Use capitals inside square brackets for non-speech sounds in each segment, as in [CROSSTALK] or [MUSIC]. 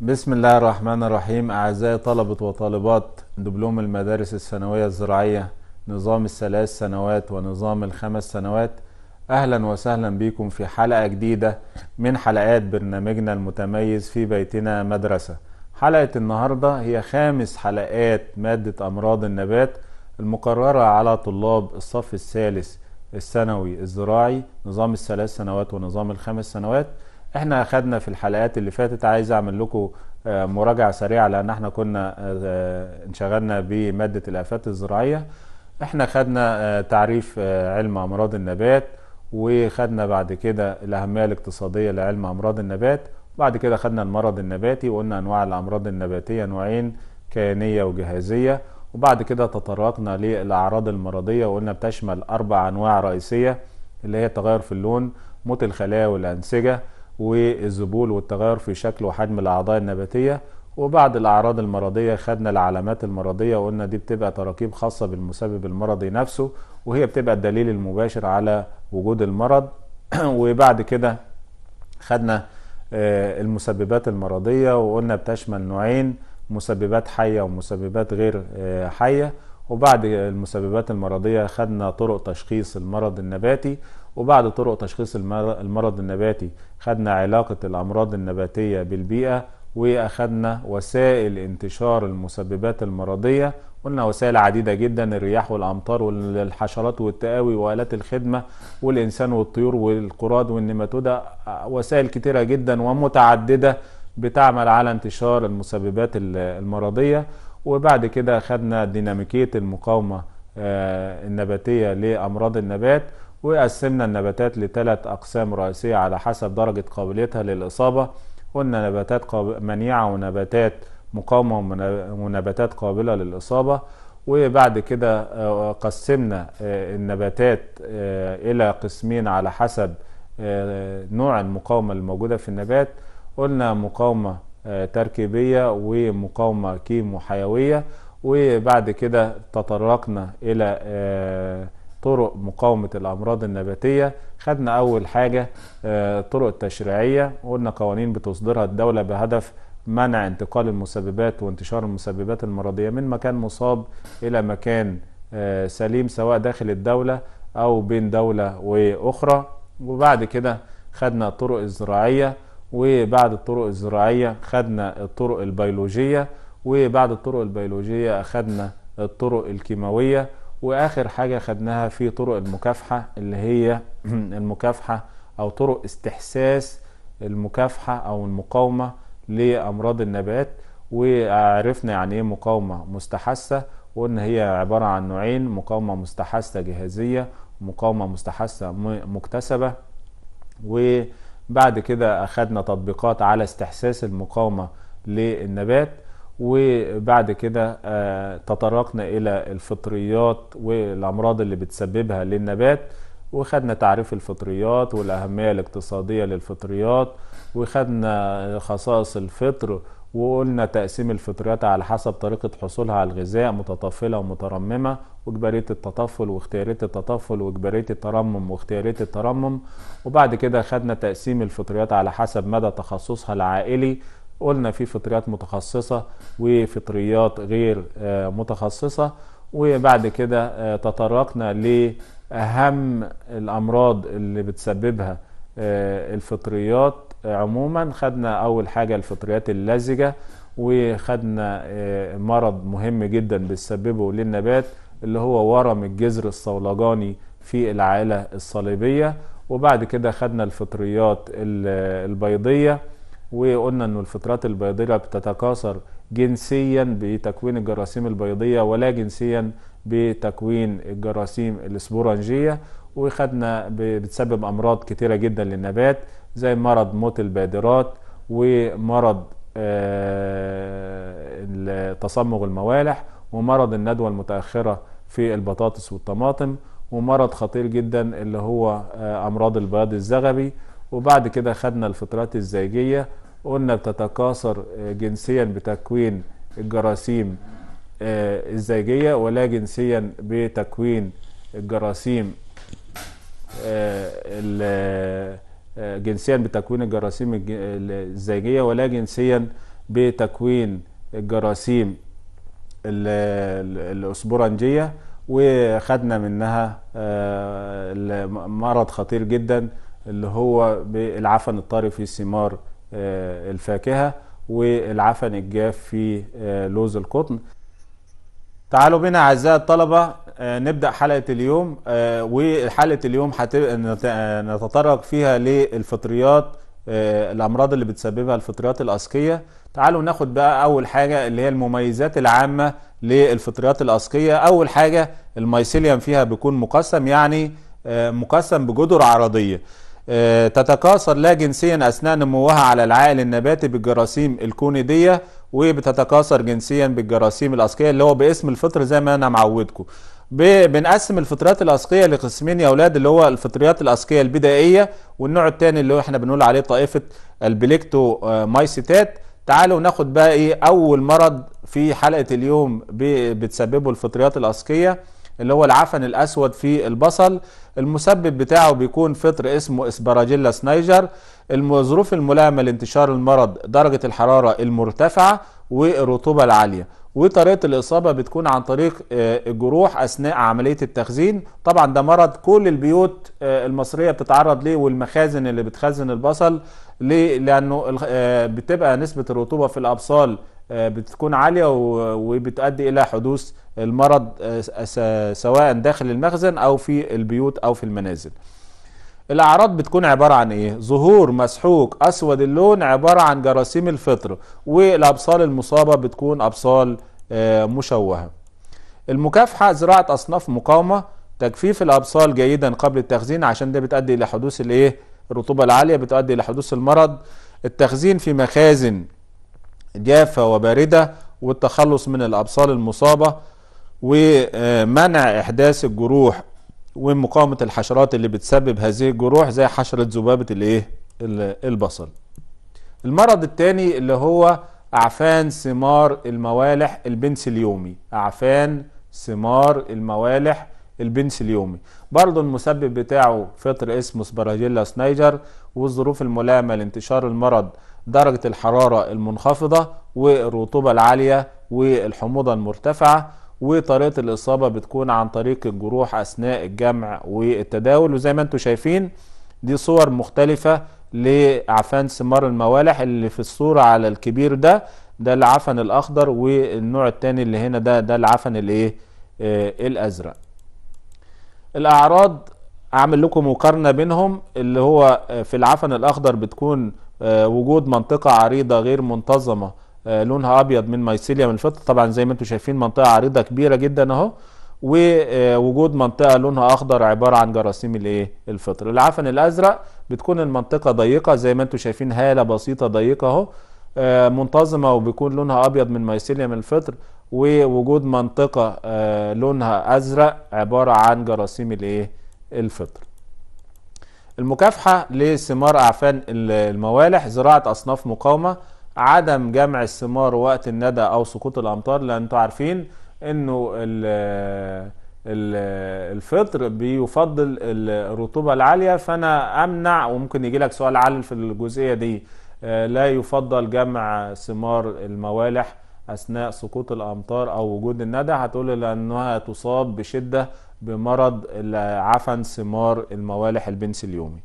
بسم الله الرحمن الرحيم أعزائي طلبة وطالبات دبلوم المدارس الثانوية الزراعية نظام الثلاث سنوات ونظام الخمس سنوات أهلا وسهلا بكم في حلقة جديدة من حلقات برنامجنا المتميز في بيتنا مدرسة حلقة النهاردة هي خامس حلقات مادة أمراض النبات المقررة على طلاب الصف الثالث الثانوي الزراعي نظام الثلاث سنوات ونظام الخمس سنوات احنا اخذنا في الحلقات اللي فاتت عايز اعمل لكم آه، مراجعه سريعه لان احنا كنا آه، آه، انشغلنا بماده الافات الزراعيه احنا خدنا تعريف علم امراض النبات وخدنا بعد كده الاهميه الاقتصاديه لعلم امراض النبات بعد كده خدنا المرض النباتي وقلنا انواع الامراض النباتيه نوعين كيانيه وجهازيه وبعد كده تطرقنا للاعراض المرضيه وقلنا بتشمل اربع انواع رئيسيه اللي هي تغير في اللون موت الخلايا والانسجه والذبول والتغير في شكل وحجم الأعضاء النباتية وبعد الأعراض المرضية خدنا العلامات المرضية وقلنا دي بتبقى تراكيب خاصة بالمسبب المرضي نفسه وهي بتبقى الدليل المباشر على وجود المرض [CLEARS THROAT] وبعد كده خدنا آه، المسببات المرضية وقلنا بتشمل نوعين مسببات حية ومسببات غير آه، حية وبعد المسببات المرضية خدنا طرق تشخيص المرض النباتي وبعد طرق تشخيص المرض النباتي خدنا علاقة الأمراض النباتية بالبيئة وأخدنا وسائل انتشار المسببات المرضية قلنا وسائل عديدة جدا الرياح والأمطار والحشرات والتقاوي وآلات الخدمة والإنسان والطيور والقراد والنماتودة وسائل كتيرة جدا ومتعددة بتعمل على انتشار المسببات المرضية وبعد كده خدنا ديناميكية المقاومة آه، النباتية لأمراض النبات وقسمنا النباتات لثلاث أقسام رئيسية على حسب درجة قابليتها للإصابة قلنا نباتات منيعة ونباتات مقاومة ونباتات قابلة للإصابة وبعد كده آه، قسمنا آه، النباتات آه، إلى قسمين على حسب نوع المقاومة الموجودة في النبات قلنا مقاومة تركيبية ومقاومة كيمو حيوية وبعد كده تطرقنا إلى طرق مقاومة الأمراض النباتية خدنا أول حاجة آه، طرق التشريعية قلنا قوانين بتصدرها الدولة بهدف منع انتقال المسببات وانتشار المسببات المرضية من مكان مصاب إلى مكان آه، سليم سواء داخل الدولة أو بين دولة وأخرى وبعد كده خدنا الطرق الزراعية وبعد الطرق الزراعية خدنا الطرق البيولوجية وبعد الطرق البيولوجية أخدنا الطرق الكيماوية واخر حاجه خدناها في طرق المكافحه اللي هي [CLEARS THROAT] المكافحه او طرق استحساس المكافحه او المقاومه لامراض النبات وعرفنا يعني ايه مقاومه مستحسه وان هي عباره عن نوعين مقاومه مستحسه جهازيه ومقاومه مستحسه مكتسبه وبعد كده اخدنا تطبيقات على استحساس المقاومه للنبات وبعد كده آه، تطرقنا الى الفطريات والامراض اللي بتسببها للنبات وخدنا تعريف الفطريات والاهميه الاقتصاديه للفطريات وخدنا خصائص الفطر وقلنا تقسيم الفطريات على حسب طريقة حصولها على الغذاء متطفلة ومترممة وإجبارية التطفل واختيارية التطفل وإجبارية الترمم واختيارية الترمم وبعد كده خدنا تقسيم الفطريات على حسب مدى تخصصها العائلي قلنا في فطريات متخصصة وفطريات غير آه، متخصصة وبعد كده آه، تطرقنا لأهم الأمراض اللي بتسببها آه، الفطريات عموما خدنا أول حاجة الفطريات اللزجة وخدنا مرض مهم جدا بتسببه للنبات اللي هو ورم الجذر الصولجاني في العائلة الصليبية وبعد كده خدنا الفطريات البيضية وقلنا ان الفطرات البيضيه بتتكاثر جنسيا بتكوين الجراثيم البيضيه ولا جنسيا بتكوين الجراثيم الاسبورنجيه وخدنا بتسبب امراض كتيره جدا للنبات زي مرض موت البادرات ومرض آه، تصمغ الموالح ومرض الندوه المتاخره في البطاطس والطماطم ومرض خطير جدا اللي هو آه، امراض البياض الزغبي وبعد كده خدنا الفطرات الزيجية قلنا بتتكاثر آه، جنسيا بتكوين الجراثيم آه، الزيجية ولا جنسيا بتكوين الجراثيم آه، جنسيا بتكوين الجراثيم الزيجية ولا جنسيا بتكوين الجراثيم الأسبرنجية وخدنا منها مرض خطير جدا اللي هو بالعفن الطري في ثمار آه، الفاكهة والعفن الجاف في آه، لوز القطن تعالوا بنا أعزائي الطلبة آه، نبدأ حلقة اليوم وحلقة اليوم نتطرق فيها للفطريات الأمراض اللي بتسببها الفطريات الأسقية تعالوا ناخد بقى أول حاجة اللي هي المميزات العامة للفطريات الأسقية أول حاجة الميسيليوم فيها بيكون مقسم يعني مقسم بجدر عرضية آه، تتكاثر لا جنسيا اثناء نموها على العائل النباتي بالجراثيم الكونيديه وبتتكاثر جنسيا بالجراثيم الاسقيه اللي هو باسم الفطر زي ما انا معودكم بنقسم الفطريات الاسقيه لقسمين يا اولاد اللي هو الفطريات الاسقيه البدائيه والنوع الثاني اللي هو احنا بنقول عليه طائفه البليكتو مايسيتات تعالوا ناخد بقى ايه اول مرض في حلقه اليوم بتسببه الفطريات الاسقيه اللي هو العفن الأسود في البصل المسبب بتاعه بيكون فطر اسمه اسبراجيلا سنايجر الظروف الملائمة لانتشار المرض درجة الحرارة المرتفعة والرطوبة العالية وطريقة الإصابة بتكون عن طريق آه، الجروح أثناء عملية التخزين طبعا ده مرض كل البيوت آه، المصرية بتتعرض ليه والمخازن اللي بتخزن البصل ليه؟ لأنه آه، بتبقى نسبة الرطوبة في الأبصال آه، بتكون عالية وبتؤدي إلى حدوث المرض آه، سواء داخل المخزن أو في البيوت أو في المنازل الأعراض بتكون عبارة عن إيه؟ ظهور مسحوق أسود اللون عبارة عن جراثيم الفطر والأبصال المصابة بتكون أبصال آه، مشوهة المكافحة زراعة أصناف مقاومة تجفيف الأبصال جيدا قبل التخزين عشان ده بتؤدي إلى حدوث الإيه؟ الرطوبة العالية بتؤدي إلى حدوث المرض التخزين في مخازن جافة وباردة والتخلص من الأبصال المصابة ومنع إحداث الجروح ومقاومة الحشرات اللي بتسبب هذه الجروح زي حشرة ذبابة الإيه؟ البصل. المرض الثاني اللي هو أعفان ثمار الموالح البنسليومي، أعفان ثمار الموالح البنسليومي برضه المسبب بتاعه فطر اسمه سبراجيلا سنايجر والظروف الملائمه لانتشار المرض درجة الحرارة المنخفضة والرطوبة العالية والحموضة المرتفعة وطريقة الإصابة بتكون عن طريق الجروح أثناء الجمع والتداول وزي ما انتم شايفين دي صور مختلفة لعفان ثمار الموالح اللي في الصورة على الكبير ده ده العفن الأخضر والنوع التاني اللي هنا ده ده العفن الايه آه الأزرق الأعراض أعمل لكم مقارنة بينهم اللي هو في العفن الأخضر بتكون آه، وجود منطقة عريضة غير منتظمة آه، لونها أبيض من من الفطر طبعا زي ما انتم شايفين منطقة عريضة كبيرة جدا أهو ووجود آه، منطقة لونها أخضر عبارة عن جراثيم الايه الفطر العفن الأزرق بتكون المنطقة ضيقة زي ما انتم شايفين هالة بسيطة ضيقة أهو منتظمة وبيكون لونها أبيض من من الفطر ووجود منطقة لونها أزرق عبارة عن جراثيم الايه الفطر المكافحة لثمار أعفان الموالح زراعة أصناف مقاومة عدم جمع الثمار وقت الندى أو سقوط الأمطار لأن أنتوا عارفين إنه الفطر بيفضل الرطوبة العالية فأنا أمنع وممكن يجي لك سؤال عالي في الجزئية دي آه، لا يفضل جمع ثمار الموالح أثناء سقوط الأمطار أو وجود الندى هتقول لأنها تصاب بشدة بمرض عفن ثمار الموالح البنس اليومي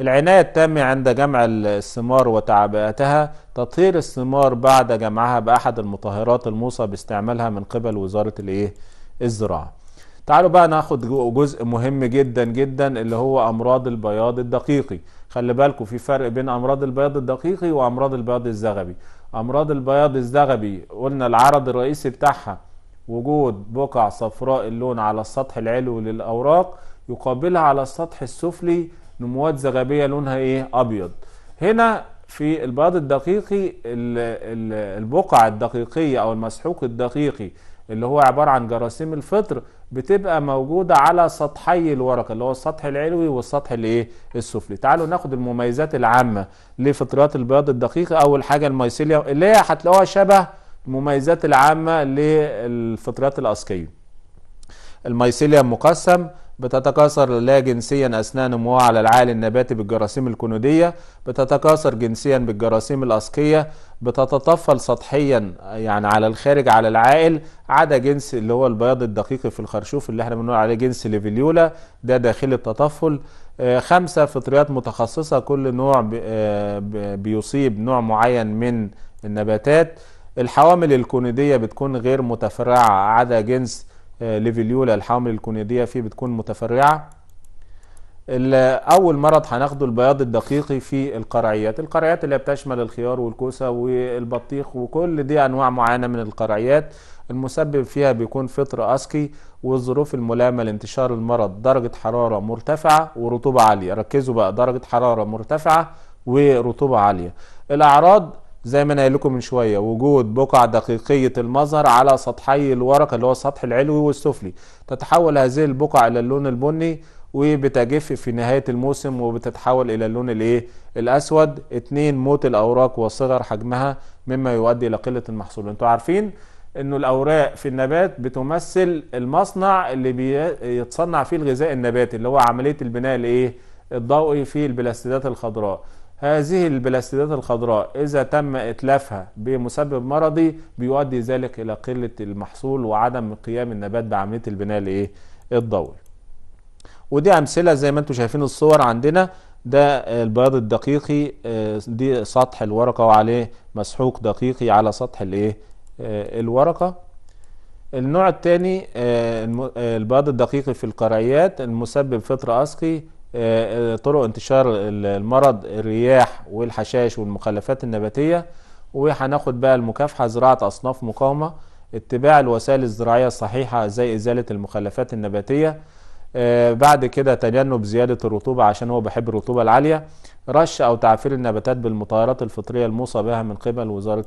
العناية التامة عند جمع الثمار وتعبئتها تطهير الثمار بعد جمعها بأحد المطهرات الموصى باستعمالها من قبل وزارة الايه الزراعة تعالوا بقى ناخد جزء مهم جدا جدا اللي هو امراض البياض الدقيقي خلي بالكم في فرق بين امراض البياض الدقيقي وامراض البياض الزغبي امراض البياض الزغبي قلنا العرض الرئيسي بتاعها وجود بقع صفراء اللون على السطح العلوي للأوراق يقابلها على السطح السفلي نموات زغبية لونها إيه أبيض هنا في البياض الدقيقي البقع الدقيقية أو المسحوق الدقيقي اللي هو عبارة عن جراثيم الفطر بتبقى موجودة على سطحي الورقة اللي هو السطح العلوي والسطح الايه السفلي تعالوا ناخد المميزات العامة لفطريات البياض الدقيقي أول حاجة المايسيليا اللي هي هتلاقوها شبه المميزات العامة للفطريات الأسقية الميسيليوم مقسم بتتكاثر لا جنسيا أثناء نموها على العالي النباتي بالجراثيم الكنودية بتتكاثر جنسيا بالجراثيم الأسقية بتتطفل سطحيا يعني على الخارج على العائل عدا جنس اللي هو البياض الدقيقي في الخرشوف اللي احنا بنقول عليه جنس ليفيليولا ده داخل التطفل آه، خمسة فطريات متخصصة كل نوع آه، بيصيب نوع معين من النباتات الحوامل الكونيدية بتكون غير متفرعة عدا جنس آه، ليفيليولا الحوامل الكونيدية فيه بتكون متفرعة أول مرض هناخده البياض الدقيقي في القرعيات القرعيات اللي بتشمل الخيار والكوسة والبطيخ وكل دي أنواع معينة من القرعيات المسبب فيها بيكون فطر أسكي والظروف الملائمة لانتشار المرض درجة حرارة مرتفعة ورطوبة عالية ركزوا بقى درجة حرارة مرتفعة ورطوبة عالية الأعراض زي ما انا قايل لكم من شويه وجود بقع دقيقيه المظهر على سطحي الورق اللي هو السطح العلوي والسفلي تتحول هذه البقع الى اللون البني وبتجف في نهايه الموسم وبتتحول الى اللون الايه الاسود اتنين موت الاوراق وصغر حجمها مما يؤدي الى قله المحصول انتوا عارفين انه الاوراق في النبات بتمثل المصنع اللي بيتصنع فيه الغذاء النباتي اللي هو عمليه البناء الايه الضوئي في البلاستيدات الخضراء هذه البلاستيدات الخضراء إذا تم إتلافها بمسبب مرضي بيؤدي ذلك إلى قلة المحصول وعدم قيام النبات بعملية البناء الإيه الضوئي ودي أمثلة زي ما أنتم شايفين الصور عندنا ده البياض الدقيقي آه، دي سطح الورقة وعليه مسحوق دقيقي على سطح الإيه آه، الورقة النوع الثاني آه، البياض الدقيقي في القرعيات المسبب فطر أسقي آه، آه، طرق انتشار المرض الرياح والحشائش والمخلفات النباتية وهناخد بقى المكافحة زراعة أصناف مقاومة اتباع الوسائل الزراعية الصحيحة زي إزالة المخلفات النباتية آه، بعد كده تجنب زيادة الرطوبة عشان هو بيحب الرطوبة العالية رش أو تعفير النباتات بالمطهرات الفطرية الموصى بها من قبل وزارة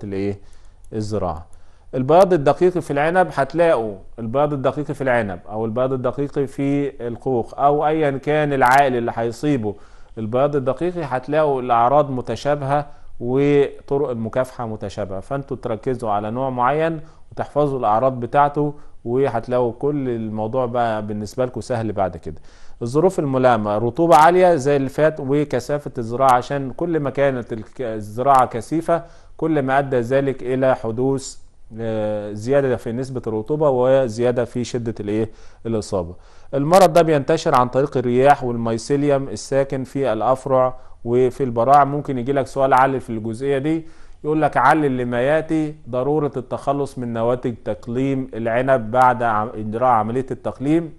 الزراعة البياض الدقيق في العنب هتلاقوا البياض الدقيق في العنب او البياض الدقيق في الخوخ او ايا كان العائل اللي هيصيبه البياض الدقيق هتلاقوا الاعراض متشابهه وطرق المكافحه متشابهه فانتوا تركزوا على نوع معين وتحفظوا الاعراض بتاعته وهتلاقوا كل الموضوع بقى بالنسبه لكم سهل بعد كده الظروف الملائمه رطوبه عاليه زي اللي فات وكثافه الزراعه عشان كل ما كانت الزراعه كثيفه كل ما ادى ذلك الى حدوث زياده في نسبه الرطوبه وزياده في شده الايه الاصابه المرض ده بينتشر عن طريق الرياح والمايسيليوم الساكن في الافرع وفي البراعم ممكن يجي لك سؤال علل في الجزئيه دي يقول لك علل لما ياتي ضروره التخلص من نواتج تقليم العنب بعد اجراء عمليه التقليم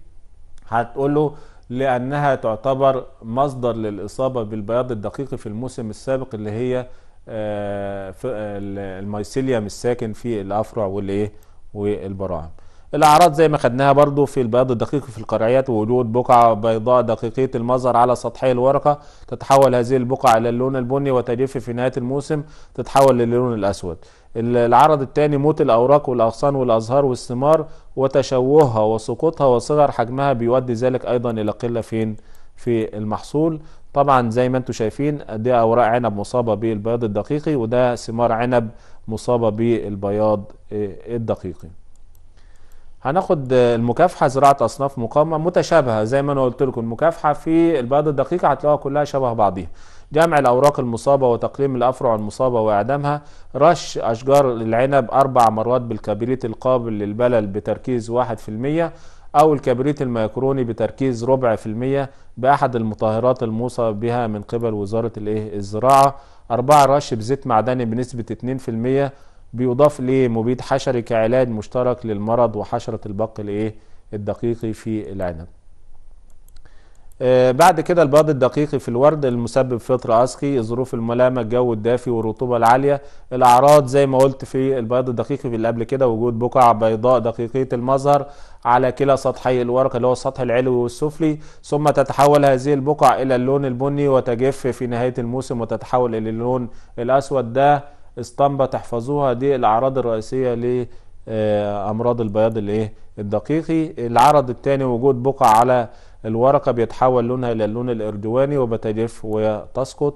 هتقول له لانها تعتبر مصدر للاصابه بالبياض الدقيق في الموسم السابق اللي هي آه، الميسيليوم الساكن في الافرع والايه والبراعم الاعراض زي ما خدناها برضو في البياض الدقيق في القرعيات ووجود بقعة بيضاء دقيقة المظهر على سطحي الورقة تتحول هذه البقعة إلى اللون البني وتجف في نهاية الموسم تتحول للون الأسود العرض الثاني موت الأوراق والأغصان والأزهار والثمار وتشوهها وسقوطها وصغر حجمها بيؤدي ذلك أيضا إلى قلة فين في المحصول طبعا زي ما انتم شايفين دي اوراق عنب مصابه بالبياض الدقيقي وده ثمار عنب مصابه بالبياض آه، الدقيقي هناخد المكافحه زراعه اصناف مقاومه متشابهه زي ما انا قلت لكم المكافحه في البياض الدقيقي هتلاقوها كلها شبه بعضيها جمع الاوراق المصابه وتقليم الافرع المصابه واعدامها رش اشجار العنب اربع مرات بالكبريت القابل للبلل بتركيز 1% أو الكبريت الميكروني بتركيز ربع في المية بأحد المطهرات الموصى بها من قبل وزارة الزراعة أربعة رش بزيت معدني بنسبة 2% بيضاف لمبيد حشري كعلاج مشترك للمرض وحشرة البق الإيه الدقيقي في العنب آه، بعد كده البياض الدقيقي في الورد المسبب فطر أسقي الظروف الملامة الجو الدافي والرطوبة العالية الأعراض زي ما قلت في البياض الدقيقي في اللي قبل كده وجود بقع بيضاء دقيقية المظهر على كلا سطحي الورق اللي هو السطح العلوي والسفلي ثم تتحول هذه البقع إلى اللون البني وتجف في نهاية الموسم وتتحول إلى اللون الأسود ده اسطمبة تحفظوها دي الأعراض الرئيسية ل آه، امراض البياض الايه الدقيقي العرض الثاني وجود بقع على الورقة بيتحول لونها إلى اللون الإرجواني وبتجف وتسقط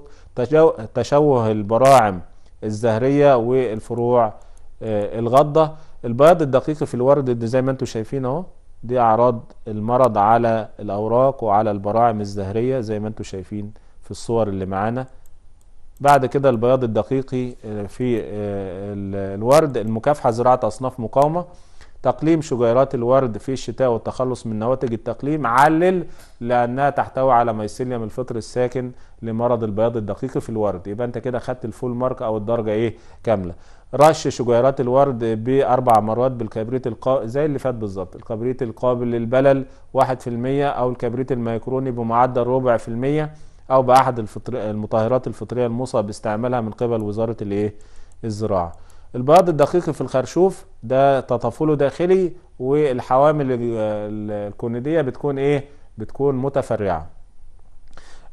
تشوه البراعم الزهرية والفروع آه، الغضة البياض الدقيق في الورد زي ما انتم شايفين اهو دي أعراض المرض على الأوراق وعلى البراعم الزهرية زي ما انتم شايفين في الصور اللي معانا بعد كده البياض الدقيقي آه، في آه، الورد المكافحة زراعة أصناف مقاومة تقليم شجيرات الورد في الشتاء والتخلص من نواتج التقليم علل لأنها تحتوي على ميسيليوم الفطر الساكن لمرض البياض الدقيق في الورد يبقى أنت كده خدت الفول مارك أو الدرجة إيه كاملة رش شجيرات الورد بأربع مرات بالكبريت القا... زي اللي فات بالظبط الكبريت القابل للبلل 1% أو الكبريت الميكروني بمعدل ربع في المية أو بأحد الفطر... المطهرات الفطرية الموصى باستعمالها من قبل وزارة الإيه؟ الزراعة البياض الدقيق في الخرشوف ده تطفله داخلي والحوامل الكونيديه بتكون ايه بتكون متفرعة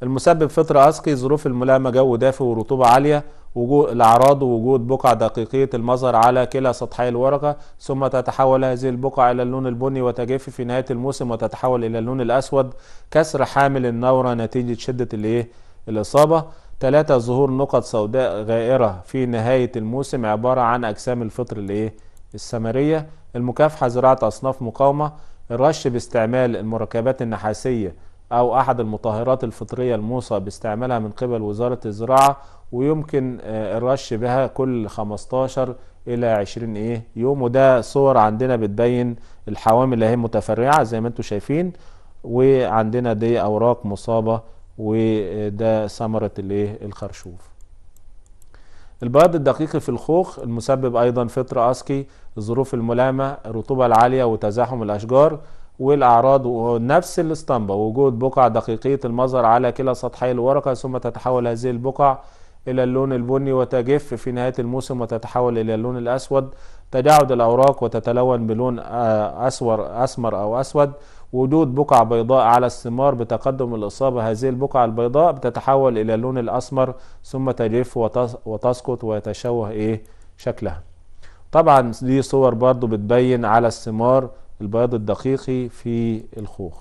المسبب فطر أسقي ظروف الملامة جو دافئ ورطوبة عالية وجود الأعراض وجود بقع دقيقية المظهر على كلا سطحي الورقة ثم تتحول هذه البقع إلى اللون البني وتجف في نهاية الموسم وتتحول إلى اللون الأسود كسر حامل النورة نتيجة شدة الإيه الإصابة ثلاثة ظهور نقط سوداء غائرة في نهاية الموسم عبارة عن أجسام الفطر الإيه؟ السمرية المكافحة زراعة أصناف مقاومة الرش باستعمال المركبات النحاسية أو أحد المطهرات الفطرية الموصى باستعمالها من قبل وزارة الزراعة ويمكن آه، الرش بها كل 15 إلى 20 إيه يوم وده صور عندنا بتبين الحوامل اللي هي متفرعة زي ما انتم شايفين وعندنا دي أوراق مصابة وده ثمرة الايه الخرشوف البياض الدقيقي في الخوخ المسبب ايضا فطر اسكي الظروف الملامة الرطوبة العالية وتزاحم الاشجار والاعراض ونفس الاسطمبة وجود بقع دقيقية المظهر على كلا سطحي الورقة ثم تتحول هذه البقع الى اللون البني وتجف في نهاية الموسم وتتحول الى اللون الاسود تجاعد الاوراق وتتلون بلون آه، اسور اسمر او اسود وجود بقع بيضاء على الثمار بتقدم الإصابة هذه البقع البيضاء بتتحول إلى اللون الأسمر ثم تجف وتسقط ويتشوه إيه شكلها طبعا دي صور برضو بتبين على الثمار البياض الدقيقي في الخوخ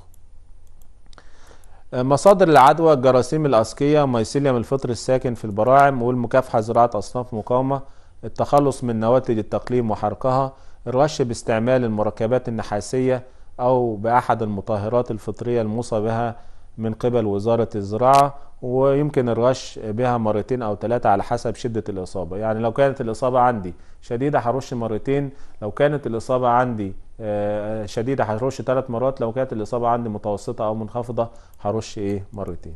آه، مصادر العدوى الجراثيم الأسكية ميسيليوم الفطر الساكن في البراعم والمكافحة زراعة أصناف مقاومة التخلص من نواتج التقليم وحرقها الرش باستعمال المركبات النحاسية أو بأحد المطهرات الفطرية الموصى بها من قبل وزارة الزراعة ويمكن الرش بها مرتين أو ثلاثة على حسب شدة الإصابة يعني لو كانت الإصابة عندي شديدة هرش مرتين لو كانت الإصابة عندي آه، شديدة هرش ثلاث مرات لو كانت الإصابة عندي متوسطة أو منخفضة هرش إيه مرتين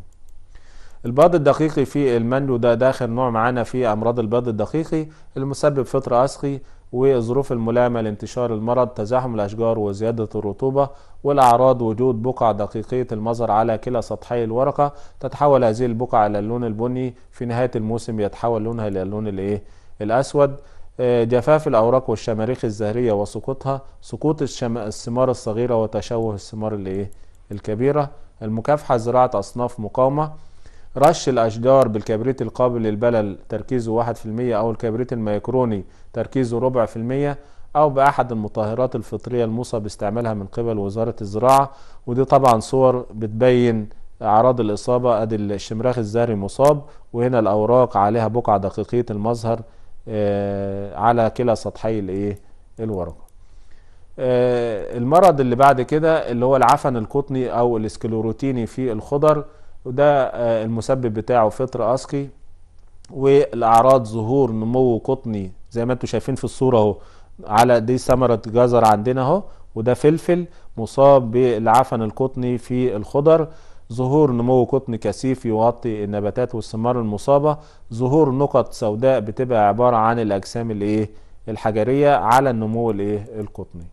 البيض الدقيقي في المندو ده داخل نوع معانا في أمراض البيض الدقيقي المسبب فطر أسقي والظروف الملائمة لانتشار المرض تزاحم الأشجار وزيادة الرطوبة والأعراض وجود بقع دقيقية المظهر على كلا سطحي الورقة تتحول هذه البقع إلى اللون البني في نهاية الموسم يتحول لونها إلى اللون الإيه الأسود آه، جفاف الأوراق والشماريخ الزهرية وسقوطها سقوط الثمار الصغيرة وتشوه الثمار الإيه الكبيرة المكافحة زراعة أصناف مقاومة رش الأشجار بالكبريت القابل للبلل تركيزه 1% أو الكبريت الميكروني تركيزه ربع في المية أو بأحد المطهرات الفطرية الموصى باستعمالها من قبل وزارة الزراعة ودي طبعا صور بتبين أعراض الإصابة أدي الشمراخ الزهري مصاب وهنا الأوراق عليها بقع دقيقية المظهر آه، على كلا سطحي الإيه الورقة آه، المرض اللي بعد كده اللي هو العفن القطني أو الاسكلوروتيني في الخضر وده آه، المسبب بتاعه فطر اسقي والاعراض ظهور نمو قطني زي ما انتم شايفين في الصوره اهو على دي ثمره جزر عندنا اهو وده فلفل مصاب بالعفن القطني في الخضر ظهور نمو قطن كثيف يغطي النباتات والثمار المصابه ظهور نقط سوداء بتبقى عباره عن الاجسام الايه الحجريه على النمو الايه القطني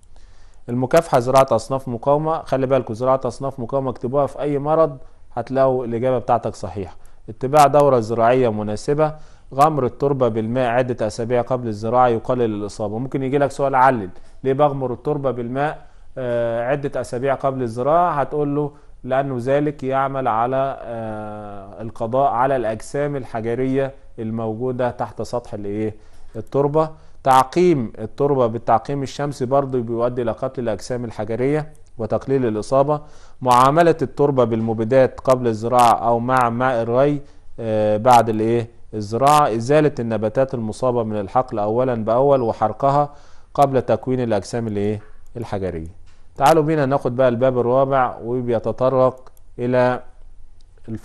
المكافحه زراعه اصناف مقاومه خلي بالكم زراعه اصناف مقاومه اكتبوها في اي مرض هتلاقوا الإجابة بتاعتك صحيحة اتباع دورة زراعية مناسبة غمر التربة بالماء عدة أسابيع قبل الزراعة يقلل الإصابة ممكن يجي لك سؤال علل ليه بغمر التربة بالماء آه، عدة أسابيع قبل الزراعة هتقول له لأنه ذلك يعمل على آه، القضاء على الأجسام الحجرية الموجودة تحت سطح الإيه التربة تعقيم التربة بالتعقيم الشمسي برضه بيؤدي إلى قتل الأجسام الحجرية وتقليل الإصابة معاملة التربة بالمبيدات قبل الزراعة أو مع ماء الري آه، بعد الإيه الزراعة إزالة النباتات المصابة من الحقل أولا بأول وحرقها قبل تكوين الأجسام الإيه الحجرية تعالوا بينا ناخد بقى الباب الرابع وبيتطرق إلى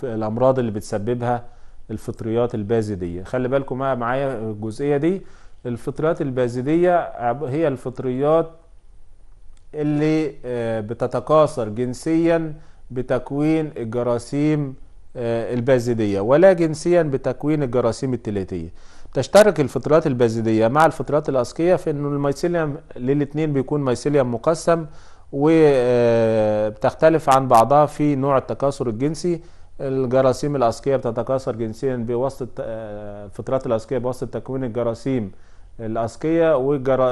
الأمراض اللي بتسببها الفطريات البازدية خلي بالكم معايا الجزئية دي الفطريات البازدية هي الفطريات اللي آه، بتتكاثر جنسيا بتكوين الجراثيم آه، البازيدية ولا جنسيا بتكوين الجراثيم التلاتية تشترك الفطريات البازيدية مع الفطريات الأسكية في أنه الميسيليم للاتنين بيكون ميسيليم مقسم وبتختلف آه، عن بعضها في نوع التكاثر الجنسي الجراثيم الأسكية بتتكاثر جنسيا بواسطة الفطريات الأسكية بواسطة تكوين الجراثيم الأسقية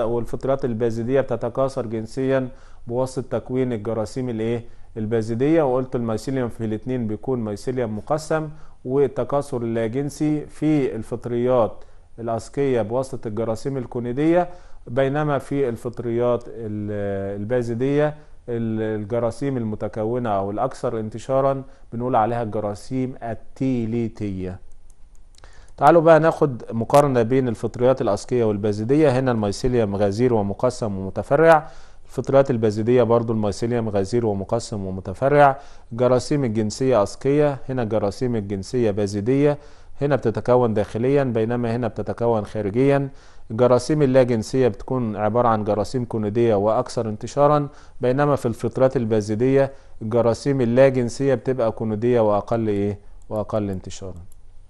والفطريات البازدية بتتكاثر جنسيا بواسطة تكوين الجراثيم الايه البازدية وقلت الميسيليوم في الاتنين بيكون ميسيليوم مقسم والتكاثر اللاجنسي في الفطريات الأسقية بواسطة الجراثيم الكونيدية بينما في الفطريات البازدية الجراثيم المتكونة أو الأكثر انتشارا بنقول عليها الجراثيم التيليتية تعالوا بقى ناخد مقارنة بين الفطريات الأسقية والبازدية هنا المايسيليوم غزير ومقسم ومتفرع الفطريات البازدية برضو المايسيليوم غزير ومقسم ومتفرع جراثيم الجنسية أسقية هنا جراثيم الجنسية بازدية هنا بتتكون داخليا بينما هنا بتتكون خارجيا الجراثيم اللاجنسية بتكون عبارة عن جراثيم كونيدية وأكثر انتشارا بينما في الفطريات البازدية الجراثيم اللاجنسية بتبقى كونيدية وأقل إيه؟ وأقل انتشارا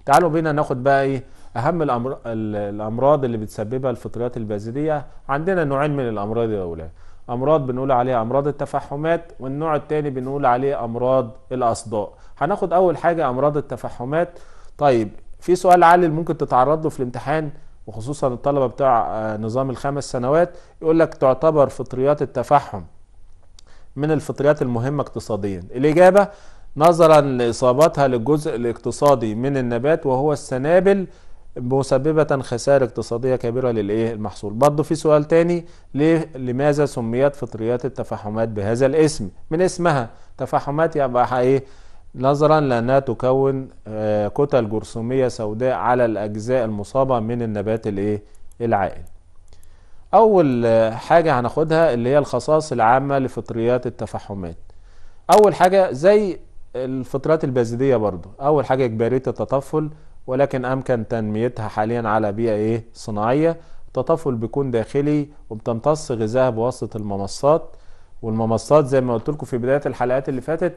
تعالوا بينا ناخد بقى ايه اهم الأمر... الامراض اللي بتسببها الفطريات البازيديه عندنا نوعين من الامراض يا اولاد امراض بنقول عليها امراض التفحمات والنوع الثاني بنقول عليه امراض الاصداء هناخد اول حاجه امراض التفحمات طيب في سؤال عالي ممكن تتعرض له في الامتحان وخصوصا الطلبه بتاع آه، نظام الخمس سنوات يقول لك تعتبر فطريات التفحم من الفطريات المهمه اقتصاديا الاجابه نظرا لإصابتها للجزء الاقتصادي من النبات وهو السنابل مسببة خسائر اقتصادية كبيرة للإيه المحصول برضه في سؤال تاني ليه لماذا سميت فطريات التفاحمات بهذا الاسم من اسمها تفاحمات يبقى إيه نظرا لأنها تكون آه، كتل جرثومية سوداء على الأجزاء المصابة من النبات الإيه العائل أول آه، حاجة هناخدها اللي هي الخصائص العامة لفطريات التفاحمات أول حاجة زي الفطرات البازدية برضو أول حاجة إجبارية التطفل ولكن أمكن تنميتها حاليا على بيئة إيه صناعية التطفل بيكون داخلي وبتمتص غذائها بواسطة الممصات والممصات زي ما قلت لكم في بداية الحلقات اللي فاتت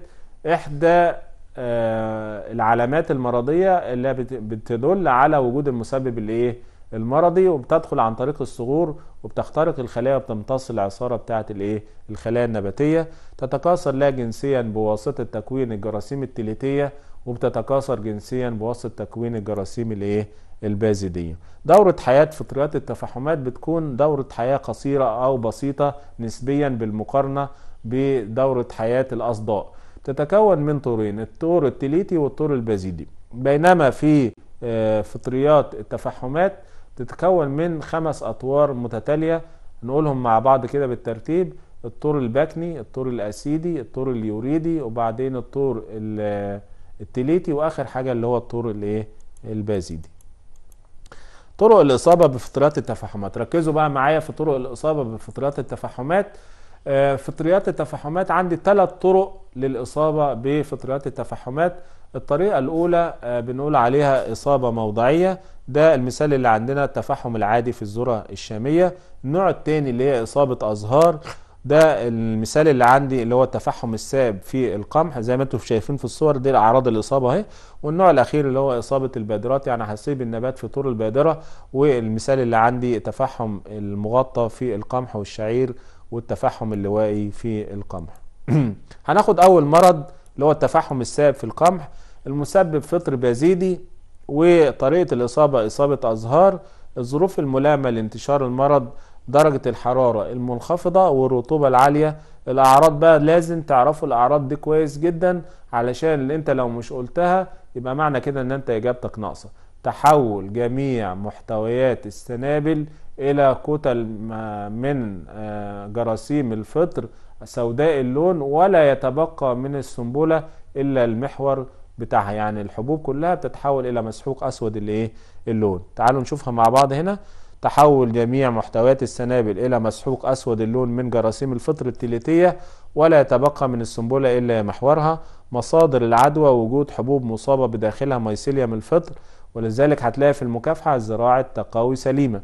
إحدى آه العلامات المرضية اللي بتدل على وجود المسبب اللي إيه المرضي وبتدخل عن طريق الصغور وبتخترق الخلايا وبتمتص العصارة بتاعة الايه الخلايا النباتية تتكاثر لا جنسيا بواسطة تكوين الجراثيم التليتية وبتتكاثر جنسيا بواسطة تكوين الجراثيم الايه البازيدية دورة حياة فطريات التفاحمات بتكون دورة حياة قصيرة أو بسيطة نسبيا بالمقارنة بدورة حياة الأصداء تتكون من طورين الطور التليتي والطور البازيدي بينما في آه، فطريات التفاحمات تتكون من خمس أطوار متتالية نقولهم مع بعض كده بالترتيب الطور البكني الطور الأسيدي الطور اليوريدي وبعدين الطور التليتي وآخر حاجة اللي هو الطور الايه البازيدي طرق الإصابة بفطريات التفاحمات ركزوا بقى معايا في طرق الإصابة بفطريات التفاحمات آه، فطريات التفاحمات عندي ثلاث طرق للإصابة بفطريات التفاحمات الطريقة الأولى آه، بنقول عليها إصابة موضعية ده المثال اللي عندنا التفحم العادي في الذرة الشامية النوع الثاني اللي هي إصابة أزهار ده المثال اللي عندي اللي هو التفحم السائب في القمح زي ما انتم شايفين في الصور دي اعراض الاصابه اهي والنوع الاخير اللي هو اصابه البادرات يعني هسيب النبات في طور البادره والمثال اللي عندي تفحم المغطى في القمح والشعير والتفحم اللوائي في القمح [CLEARS THROAT] هناخد اول مرض اللي هو التفحم السائب في القمح المسبب فطر بازيدي وطريقة الإصابة إصابة أزهار الظروف الملامة لانتشار المرض درجة الحرارة المنخفضة والرطوبة العالية الأعراض بقى لازم تعرفوا الأعراض دي كويس جدا علشان اللي انت لو مش قلتها يبقى معنى كده ان انت إجابتك ناقصة تحول جميع محتويات السنابل إلى كتل من آه، جراثيم الفطر سوداء اللون ولا يتبقى من السنبلة إلا المحور بتاعها يعني الحبوب كلها بتتحول إلى مسحوق أسود الإيه اللون تعالوا نشوفها مع بعض هنا تحول جميع محتويات السنابل إلى مسحوق أسود اللون من جراثيم الفطر التليتية ولا يتبقى من السنبلة إلا محورها مصادر العدوى وجود حبوب مصابة بداخلها ميسيليوم الفطر ولذلك هتلاقي في المكافحة زراعة تقاوي سليمة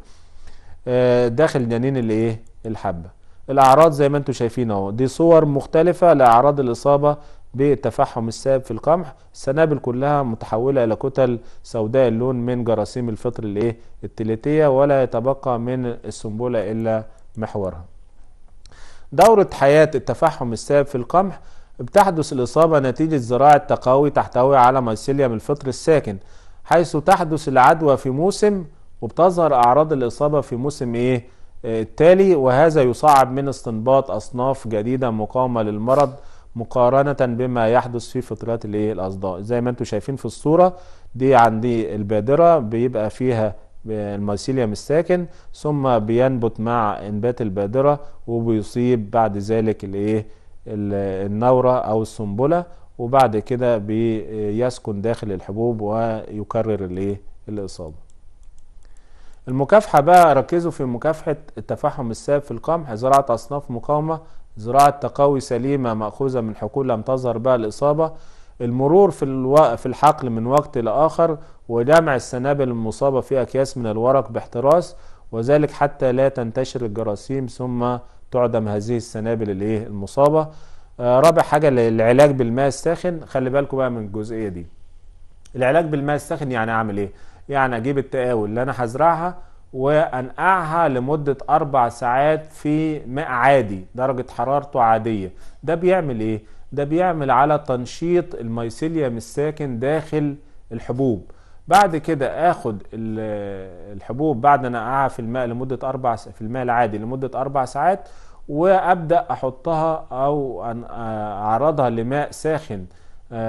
آه، داخل جنين الإيه الحبة الاعراض زي ما انتم شايفين اهو دي صور مختلفه لاعراض الاصابه بالتفحم السائب في القمح السنابل كلها متحوله الى كتل سوداء اللون من جراثيم الفطر الايه التليتيه ولا يتبقى من السنبله الا محورها دوره حياه التفحم السائب في القمح بتحدث الإصابة نتيجة زراعة تقاوي تحتوي على مايسيليوم الفطر الساكن حيث تحدث العدوى في موسم وبتظهر أعراض الإصابة في موسم إيه؟ التالي وهذا يصعب من استنباط أصناف جديدة مقاومة للمرض مقارنة بما يحدث في فطريات الايه الاصداء زي ما انتم شايفين في الصورة دي عندي البادرة بيبقى فيها الميسيليوم الساكن ثم بينبت مع انبات البادرة وبيصيب بعد ذلك الايه النورة او السنبلة وبعد كده بيسكن داخل الحبوب ويكرر الايه الاصابة المكافحة بقى ركزوا في مكافحة التفحم السائب في القمح زراعة أصناف مقاومة زراعة تقاوي سليمة مأخوذة من حقول لم تظهر بها الإصابة المرور في, الو... في الحقل من وقت لآخر وجمع السنابل المصابة في أكياس من الورق باحتراس وذلك حتى لا تنتشر الجراثيم ثم تعدم هذه السنابل الايه المصابة آه رابع حاجة العلاج بالماء الساخن خلي بالكم بقى من الجزئية دي العلاج بالماء الساخن يعني أعمل إيه يعني اجيب التقاول اللي انا هزرعها وانقعها لمدة اربع ساعات في ماء عادي درجة حرارته عادية ده بيعمل ايه؟ ده بيعمل على تنشيط الميسيليوم الساكن داخل الحبوب بعد كده اخد الحبوب بعد ما اقعها في الماء لمدة اربع في الماء العادي لمدة اربع ساعات وابدا احطها او اعرضها لماء ساخن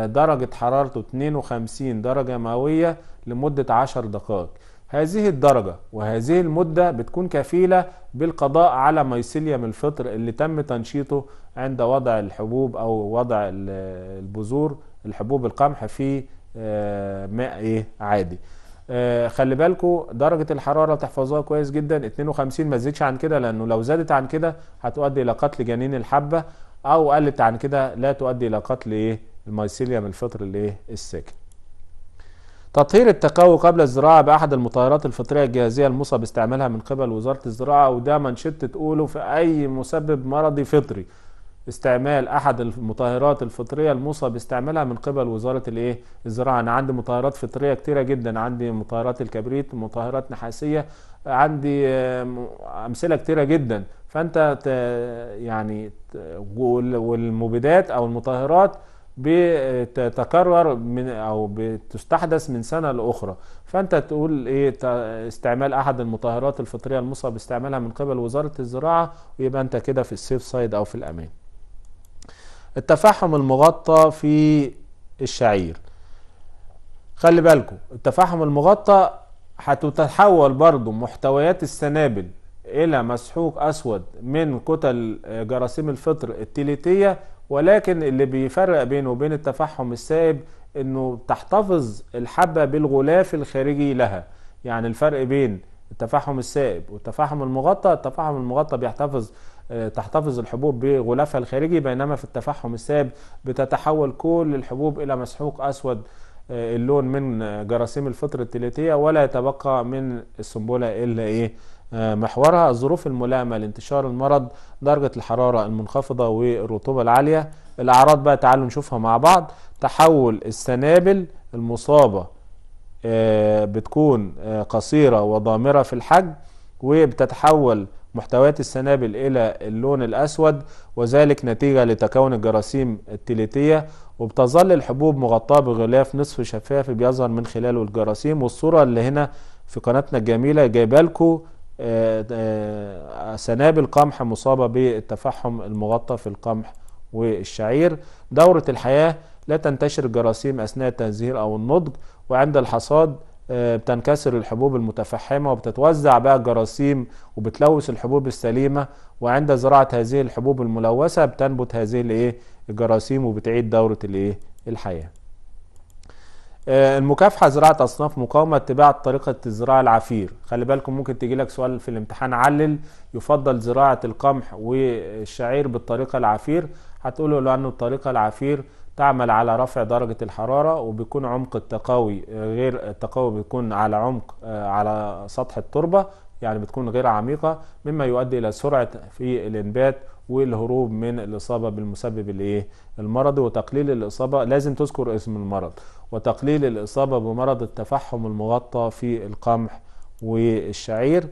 درجة حرارته 52 درجة مئوية لمدة عشر دقائق هذه الدرجة وهذه المدة بتكون كفيلة بالقضاء على ميسيليوم الفطر اللي تم تنشيطه عند وضع الحبوب أو وضع البذور الحبوب القمح في آه، ماء إيه عادي آه، خلي بالكم درجة الحرارة تحفظوها كويس جدا 52 ما تزيدش عن كده لأنه لو زادت عن كده هتؤدي إلى قتل جنين الحبة أو قلت عن كده لا تؤدي إلى قتل إيه الميسيليوم الفطر الإيه الساكن تطهير التقوي قبل الزراعة بأحد المطهرات الفطرية الجاهزية الموصى باستعمالها من قبل وزارة الزراعة وده منشدة تقوله في أي مسبب مرضي فطري استعمال أحد المطهرات الفطرية الموصى باستعمالها من قبل وزارة الإيه الزراعة أنا عندي مطهرات فطرية كتيرة جدا عندي مطهرات الكبريت مطهرات نحاسية عندي أمثلة كتيرة جدا فأنت يعني والمبيدات أو المطهرات بتتكرر من او بتستحدث من سنه لاخرى فانت تقول ايه استعمال احد المطهرات الفطريه المصاب باستعمالها من قبل وزاره الزراعه ويبقى انت كده في السيف سايد او في الامان التفحم المغطى في الشعير خلي بالكم التفحم المغطى هتتحول برضو محتويات السنابل الى مسحوق اسود من كتل جراثيم الفطر التيليتيه ولكن اللي بيفرق بينه وبين التفحم السائب انه تحتفظ الحبة بالغلاف الخارجي لها يعني الفرق بين التفحم السائب والتفحم المغطى التفحم المغطى بيحتفظ آه، تحتفظ الحبوب بغلافها الخارجي بينما في التفحم السائب بتتحول كل الحبوب الى مسحوق اسود آه، اللون من آه، جراثيم الفطر التليتية ولا يتبقى من السنبلة الا ايه آه، محورها الظروف الملائمة لانتشار المرض درجة الحرارة المنخفضة والرطوبة العالية الأعراض بقى تعالوا نشوفها مع بعض تحول السنابل المصابة آه، بتكون آه، قصيرة وضامرة في الحجم وبتتحول محتويات السنابل إلى اللون الأسود وذلك نتيجة لتكون الجراثيم التليتية وبتظل الحبوب مغطاة بغلاف نصف شفاف بيظهر من خلاله الجراثيم والصورة اللي هنا في قناتنا الجميلة جايبالكو آه، آه، سنابل قمح مصابة بالتفحم المغطى في القمح والشعير دورة الحياة لا تنتشر الجراثيم أثناء التنزهير أو النضج وعند الحصاد آه، بتنكسر الحبوب المتفحمة وبتتوزع بقى الجراثيم وبتلوث الحبوب السليمة وعند زراعة هذه الحبوب الملوثة بتنبت هذه الجراثيم وبتعيد دورة الحياة آه، المكافحه زراعه اصناف مقاومه اتباع طريقه الزراعه العفير خلي بالكم ممكن تيجي لك سؤال في الامتحان علل يفضل زراعه القمح والشعير بالطريقه العفير هتقوله لانه الطريقه العفير تعمل على رفع درجه الحراره وبيكون عمق التقاوي آه، غير التقاوي بيكون على عمق آه، على سطح التربه يعني بتكون غير عميقه مما يؤدي الى سرعه في الانبات والهروب من الاصابه بالمسبب الايه المرضي وتقليل الاصابه لازم تذكر اسم المرض وتقليل الاصابه بمرض التفحم المغطى في القمح والشعير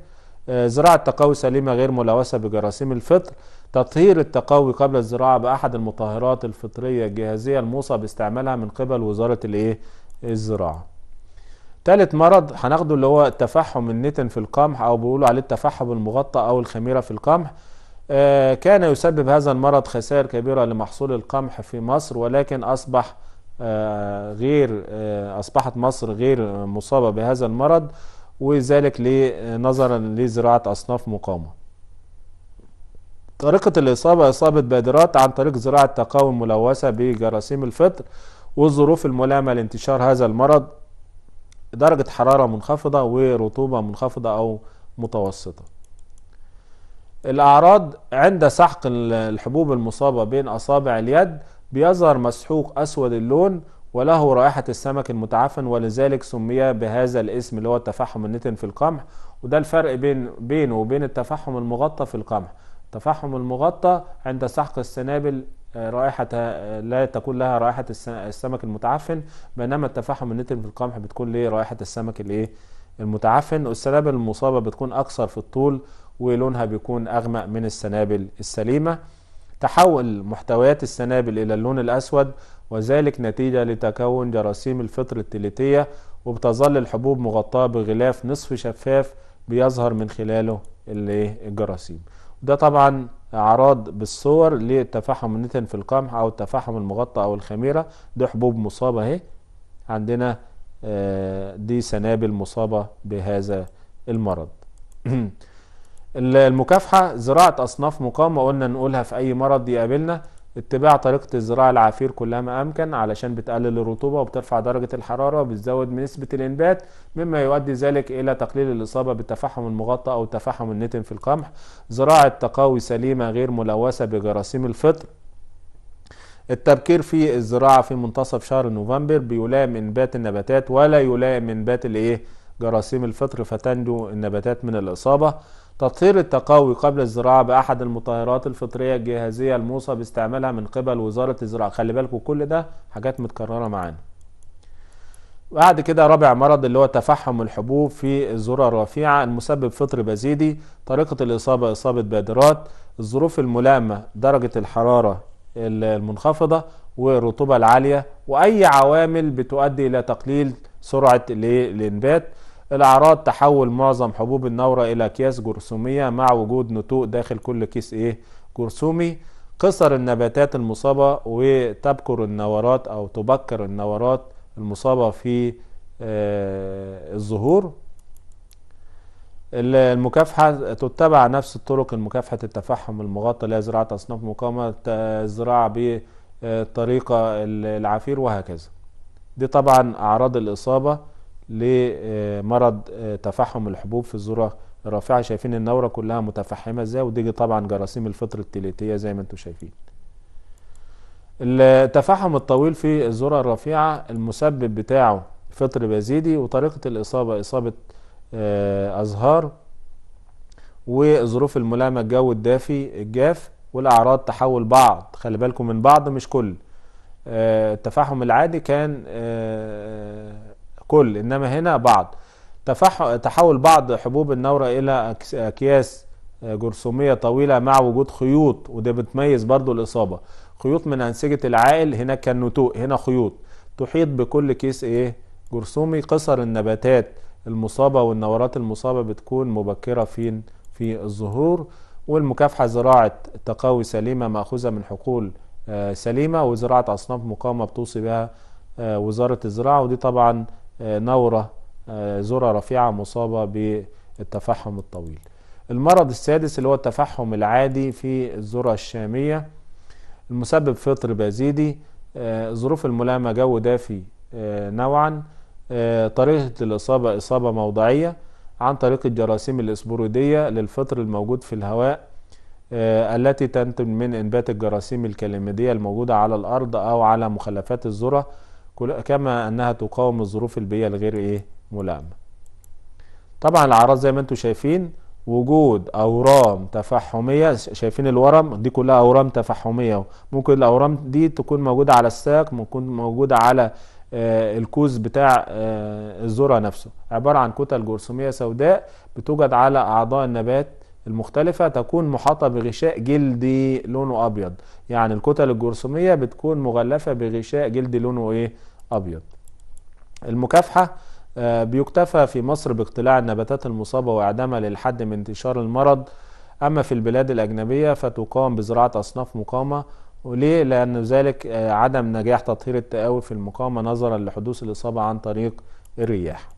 آه، زراعة تقوي سليمة غير ملوثة بجراثيم الفطر تطهير التقوي قبل الزراعة بأحد المطهرات الفطرية الجاهزية الموصى باستعمالها من قبل وزارة الإيه؟ الزراعة ثالث مرض هناخده اللي هو التفحم النتن في القمح أو بيقولوا عليه التفحم المغطى أو الخميرة في القمح آه، كان يسبب هذا المرض خسائر كبيرة لمحصول القمح في مصر ولكن أصبح آه، غير آه، أصبحت مصر غير مصابة بهذا المرض وذلك نظرا لزراعة أصناف مقاومة طريقة الإصابة إصابة بادرات عن طريق زراعة تقاوم ملوثة بجراثيم الفطر والظروف الملائمة لانتشار هذا المرض درجة حرارة منخفضة ورطوبة منخفضة أو متوسطة الأعراض عند سحق الحبوب المصابة بين أصابع اليد بيظهر مسحوق أسود اللون وله رائحة السمك المتعفن ولذلك سمي بهذا الاسم اللي هو التفحم النتن في القمح وده الفرق بين بينه وبين التفحم المغطى في القمح التفحم المغطى عند سحق السنابل آه، رائحتها آه، لا تكون لها رائحة السمك المتعفن بينما التفحم النتن في القمح بتكون ليه رائحة السمك الايه المتعفن والسنابل المصابة بتكون أكثر في الطول ولونها بيكون أغمق من السنابل السليمة تحول محتويات السنابل إلى اللون الأسود وذلك نتيجة لتكون جراثيم الفطر التليتية وبتظل الحبوب مغطاة بغلاف نصف شفاف بيظهر من خلاله إيه؟ الجراثيم ده طبعا أعراض بالصور للتفحم النتن في القمح أو التفحم المغطى أو الخميرة دي حبوب مصابة أهي عندنا آه، دي سنابل مصابة بهذا المرض [CLEARS THROAT] المكافحة زراعة أصناف مقاومة قلنا نقولها في أي مرض يقابلنا اتباع طريقة الزراعة العفير كلها ما أمكن علشان بتقلل الرطوبة وبترفع درجة الحرارة وبتزود من نسبة الإنبات مما يؤدي ذلك إلى تقليل الإصابة بالتفحم المغطى أو التفحم النتن في القمح زراعة تقاوي سليمة غير ملوثة بجراثيم الفطر التبكير في الزراعة في منتصف شهر نوفمبر بيلائم إنبات النباتات ولا يلائم إنبات الإيه جراثيم الفطر فتنجو النباتات من الإصابة تطهير التقوي قبل الزراعة بأحد المطهرات الفطرية الجهازية الموصى باستعمالها من قبل وزارة الزراعة خلي بالكوا كل ده حاجات متكررة معانا بعد كده رابع مرض اللي هو تفحم الحبوب في الذرة الرفيعة المسبب فطر بزيدي طريقة الإصابة إصابة بادرات الظروف الملائمة درجة الحرارة المنخفضة والرطوبة العالية وأي عوامل بتؤدي إلى تقليل سرعة الإنبات الاعراض تحول معظم حبوب النوره الى اكياس جرثوميه مع وجود نتوء داخل كل كيس ايه جرثومي قصر النباتات المصابه وتبكر النورات او تبكر النورات المصابه في آه الظهور المكافحة تتبع نفس الطرق المكافحة التفحم المغطى لا زراعة أصناف مقاومة الزراعة بطريقه العفير وهكذا دي طبعا أعراض الإصابة لمرض آه، تفحم الحبوب في الذره الرافعه شايفين النوره كلها متفحمه ازاي ودي طبعا جراثيم الفطر التليتيه زي ما انتم شايفين التفحم الطويل في الذره الرافعه المسبب بتاعه فطر بازيدي وطريقه الاصابه اصابه آه، ازهار وظروف الملامه الجو الدافي الجاف والاعراض تحول بعض خلي بالكم من بعض مش كل آه، التفاحم العادي كان كل إنما هنا بعض تحول بعض حبوب النورة إلى أكياس آه، جرثومية طويلة مع وجود خيوط وده بتميز برضو الإصابة خيوط من أنسجة العائل هنا كان نتوء هنا خيوط تحيط بكل كيس إيه جرثومي قصر النباتات المصابة والنورات المصابة بتكون مبكرة فين في الظهور والمكافحة زراعة تقاوي سليمة مأخوذة من حقول آه، سليمة وزراعة أصناف مقاومة بتوصي بها آه، وزارة الزراعة ودي طبعا نورة ذرة آه، رفيعة مصابة بالتفحم الطويل المرض السادس اللي هو التفحم العادي في الذرة الشامية المسبب فطر بازيدي آه، ظروف الملامة جو دافي آه، نوعا طريقة الإصابة إصابة موضعية عن طريق الجراثيم الإسبورودية للفطر الموجود في الهواء التي تنتج من إنبات الجراثيم الكلمدية الموجودة على الأرض أو على مخلفات الذرة كما انها تقاوم الظروف البيئيه الغير ايه ملائمه طبعا الاعراض زي ما انتم شايفين وجود اورام تفحميه شايفين الورم دي كلها اورام تفحميه ممكن الاورام دي تكون موجوده على الساق ممكن موجوده على آه، الكوز بتاع آه، الذره نفسه عباره عن كتل جرثوميه سوداء بتوجد على اعضاء النبات المختلفة تكون محاطة بغشاء جلدي لونه أبيض يعني الكتل الجرثومية بتكون مغلفة بغشاء جلدي لونه إيه أبيض المكافحة آه، بيكتفى في مصر باقتلاع النباتات المصابة وإعدامها للحد من انتشار المرض أما في البلاد الأجنبية فتقام بزراعة أصناف مقامة وليه؟ لأن ذلك آه، عدم نجاح تطهير التقاوي في المقامة نظرا لحدوث الإصابة عن طريق الرياح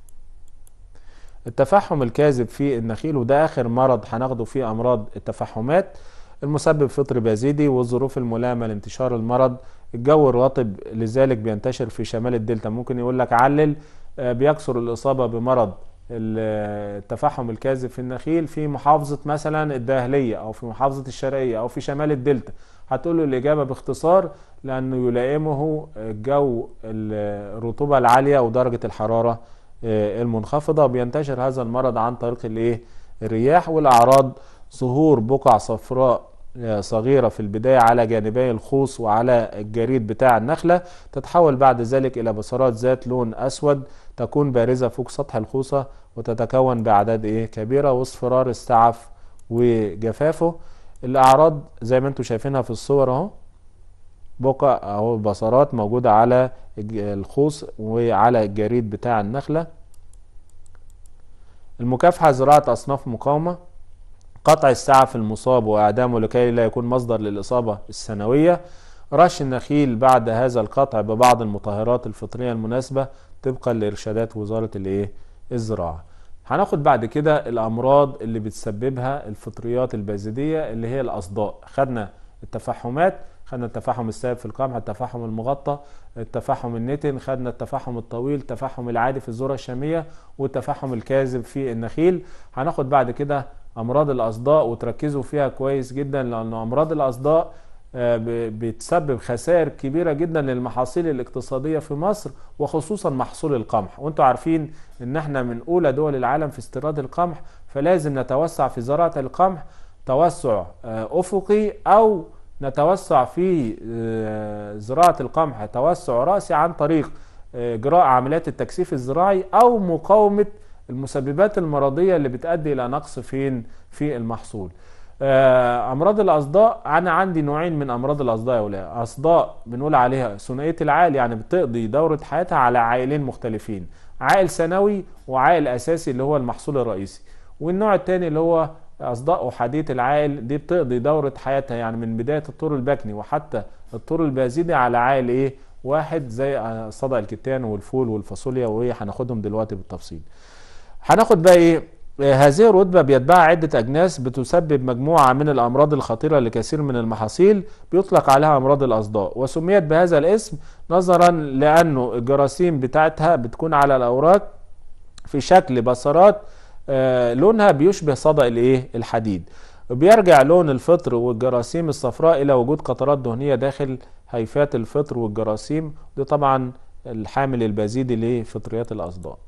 التفحم الكاذب في النخيل وده آخر مرض هناخده في أمراض التفحمات المسبب فطر بازيدي والظروف الملائمة لانتشار المرض الجو الرطب لذلك بينتشر في شمال الدلتا ممكن يقول لك علل آه، بيكثر الإصابة بمرض آه، التفحم الكاذب في النخيل في محافظة مثلا الداهلية أو في محافظة الشرقية أو في شمال الدلتا هتقول له الإجابة باختصار لأنه يلائمه الجو آه، الرطوبة العالية ودرجة الحرارة آه، المنخفضة بينتشر هذا المرض عن طريق الايه الرياح والأعراض ظهور بقع صفراء آه، صغيرة في البداية على جانبي الخوص وعلى الجريد بتاع النخلة تتحول بعد ذلك إلى بصرات ذات لون أسود تكون بارزة فوق سطح الخوصة وتتكون بأعداد إيه كبيرة واصفرار السعف وجفافه الأعراض زي ما انتم شايفينها في الصور أهو بقع أو بصرات موجودة على الخوص وعلى الجريد بتاع النخلة المكافحة زراعة أصناف مقاومة قطع السعف المصاب وإعدامه لكي لا يكون مصدر للإصابة السنوية رش النخيل بعد هذا القطع ببعض المطهرات الفطرية المناسبة طبقا لإرشادات وزارة الإيه؟ الزراعة هناخد بعد كده الأمراض اللي بتسببها الفطريات البازدية اللي هي الأصداء خدنا التفحمات خدنا التفاحم السائب في القمح التفاحم المغطى التفاحم النتن خدنا التفاحم الطويل التفاحم العادي في الذره الشاميه والتفاحم الكاذب في النخيل هناخد بعد كده امراض الاصداء وتركزوا فيها كويس جدا لان امراض الاصداء آه، بتسبب خسائر كبيره جدا للمحاصيل الاقتصاديه في مصر وخصوصا محصول القمح وانتوا عارفين ان احنا من اولى دول العالم في استيراد القمح فلازم نتوسع في زراعه القمح توسع آه، افقي او نتوسع في آه، زراعة القمح توسع رأسي عن طريق إجراء آه، عمليات التكثيف الزراعي أو مقاومة المسببات المرضية اللي بتؤدي إلى نقص فين في المحصول آه، أمراض الأصداء أنا عندي نوعين من أمراض الأصداء يا ولاد أصداء بنقول عليها ثنائية العائل يعني بتقضي دورة حياتها على عائلين مختلفين عائل ثانوي وعائل أساسي اللي هو المحصول الرئيسي والنوع الثاني اللي هو أصداء أحادية العائل دي بتقضي دورة حياتها يعني من بداية الطور البكني وحتى الطور البازيدي على عائل إيه واحد زي آه، صدع الكتان والفول والفاصوليا وإيه هناخدهم دلوقتي بالتفصيل هناخد بقى إيه آه، هذه الرتبة بيتبعها عدة أجناس بتسبب مجموعة من الأمراض الخطيرة لكثير من المحاصيل بيطلق عليها أمراض الأصداء وسميت بهذا الاسم نظرا لأنه الجراثيم بتاعتها بتكون على الأوراق في شكل بصرات آه، لونها بيشبه صدأ الايه الحديد بيرجع لون الفطر والجراثيم الصفراء الى وجود قطرات دهنيه داخل هيفات الفطر والجراثيم ده طبعا الحامل البزيدي لفطريات الاصداء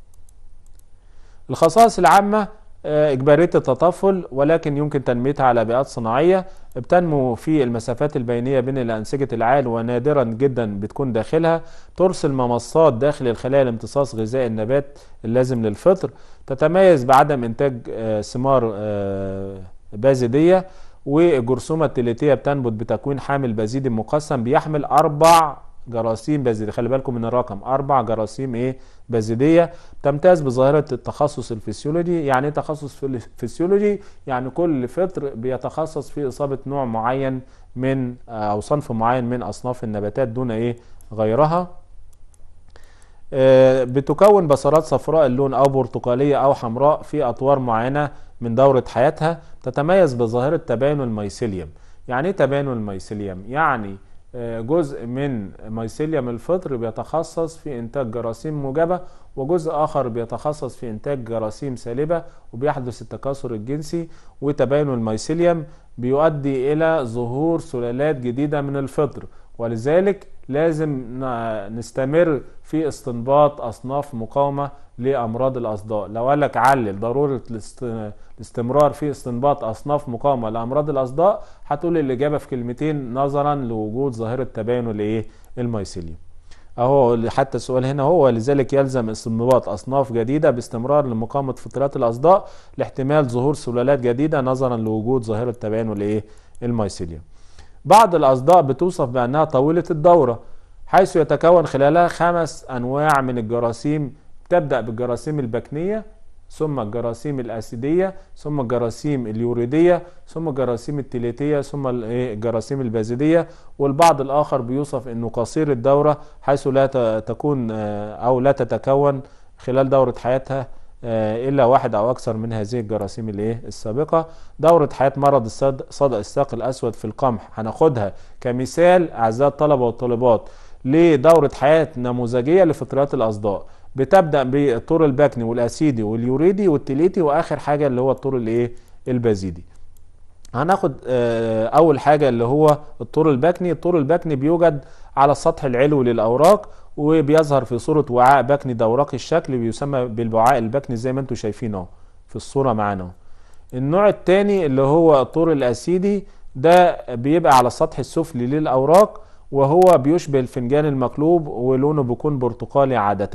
الخصائص العامه آه، إجبارية التطفل ولكن يمكن تنميتها على بيئات صناعية بتنمو في المسافات البينية بين الأنسجة العال ونادرا جدا بتكون داخلها ترسل ممصات داخل الخلايا لامتصاص غذاء النبات اللازم للفطر تتميز بعدم إنتاج آه، ثمار آه، بازدية والجرثومة التليتية بتنبت بتكوين حامل بازيدي مقسم بيحمل أربع جراثيم بازيدية خلي بالكم من الرقم أربع جراثيم إيه بازيدية تمتاز بظاهرة التخصص الفسيولوجي يعني إيه تخصص فسيولوجي يعني كل فطر بيتخصص في إصابة نوع معين من آه، أو صنف معين من أصناف النباتات دون إيه غيرها آه، بتكون بصرات صفراء اللون أو برتقالية أو حمراء في أطوار معينة من دورة حياتها تتميز بظاهرة تباين الميسيليوم يعني ايه تباين الميسيليوم يعني جزء من ميسيليوم الفطر بيتخصص في إنتاج جراثيم موجبة وجزء آخر بيتخصص في إنتاج جراثيم سالبة وبيحدث التكاثر الجنسي وتباين المايسيليوم بيؤدي إلى ظهور سلالات جديدة من الفطر ولذلك لازم نستمر في استنباط أصناف مقاومة لامراض الاصداء لو قال لك علل ضروره الاستمرار في استنباط اصناف مقاومه لامراض الاصداء هتقول الاجابه في كلمتين نظرا لوجود ظاهره تباين الايه الميسيليوم اهو حتى السؤال هنا هو لذلك يلزم استنباط اصناف جديده باستمرار لمقاومه فطريات الاصداء لاحتمال ظهور سلالات جديده نظرا لوجود ظاهره تباين الايه الميسيليوم بعض الاصداء بتوصف بانها طويله الدوره حيث يتكون خلالها خمس انواع من الجراثيم تبدأ بالجراثيم البكنية ثم الجراثيم الأسيدية ثم الجراثيم اليوريدية ثم الجراثيم التليتية ثم إيه، الجراثيم البازيدية والبعض الآخر بيوصف أنه قصير الدورة حيث لا تكون آه، أو لا تتكون خلال دورة حياتها آه، إلا واحد أو أكثر من هذه الجراثيم الإيه السابقة دورة حياة مرض الصدأ الساق الأسود في القمح هناخدها كمثال أعزائي الطلبة والطالبات لدورة حياة نموذجية لفطريات الأصداء بتبدا بالطور البكني والاسيدي واليوريدي والتليتي واخر حاجه اللي هو الطور الايه البازيدي هناخد آه، اول حاجه اللي هو الطور البكني الطور البكني بيوجد على السطح العلوي للاوراق وبيظهر في صوره وعاء بكني دوراقي الشكل بيسمى بالوعاء البكني زي ما انتم شايفين اهو في الصوره معانا اهو النوع الثاني اللي هو الطور الاسيدي ده بيبقى على السطح السفلي للاوراق وهو بيشبه الفنجان المقلوب ولونه بيكون برتقالي عاده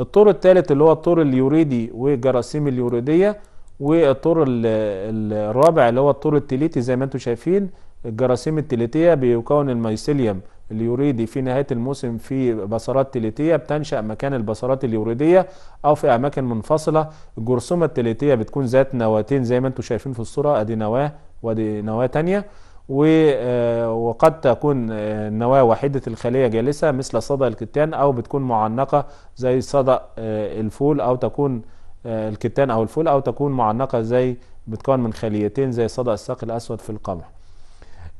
الطور الثالث اللي هو الطور اليوريدي والجراثيم اليوريدية والطور الرابع اللي هو الطور التليتي زي ما انتم شايفين الجراثيم التليتية بيكون الميسيليوم اليوريدي في نهاية الموسم في بصرات تليتية بتنشأ مكان البصرات اليوريدية أو في أماكن منفصلة الجرثومة التليتية بتكون ذات نواتين زي ما انتم شايفين في الصورة أدي نواة وأدي نواة تانية آه، وقد تكون آه، النواة واحدة الخلية جالسة مثل صدى الكتان أو بتكون معنقة زي صدى آه، الفول أو تكون الكتان أو الفول أو تكون معنقة زي بتكون من خليتين زي صدى الساق الأسود في القمح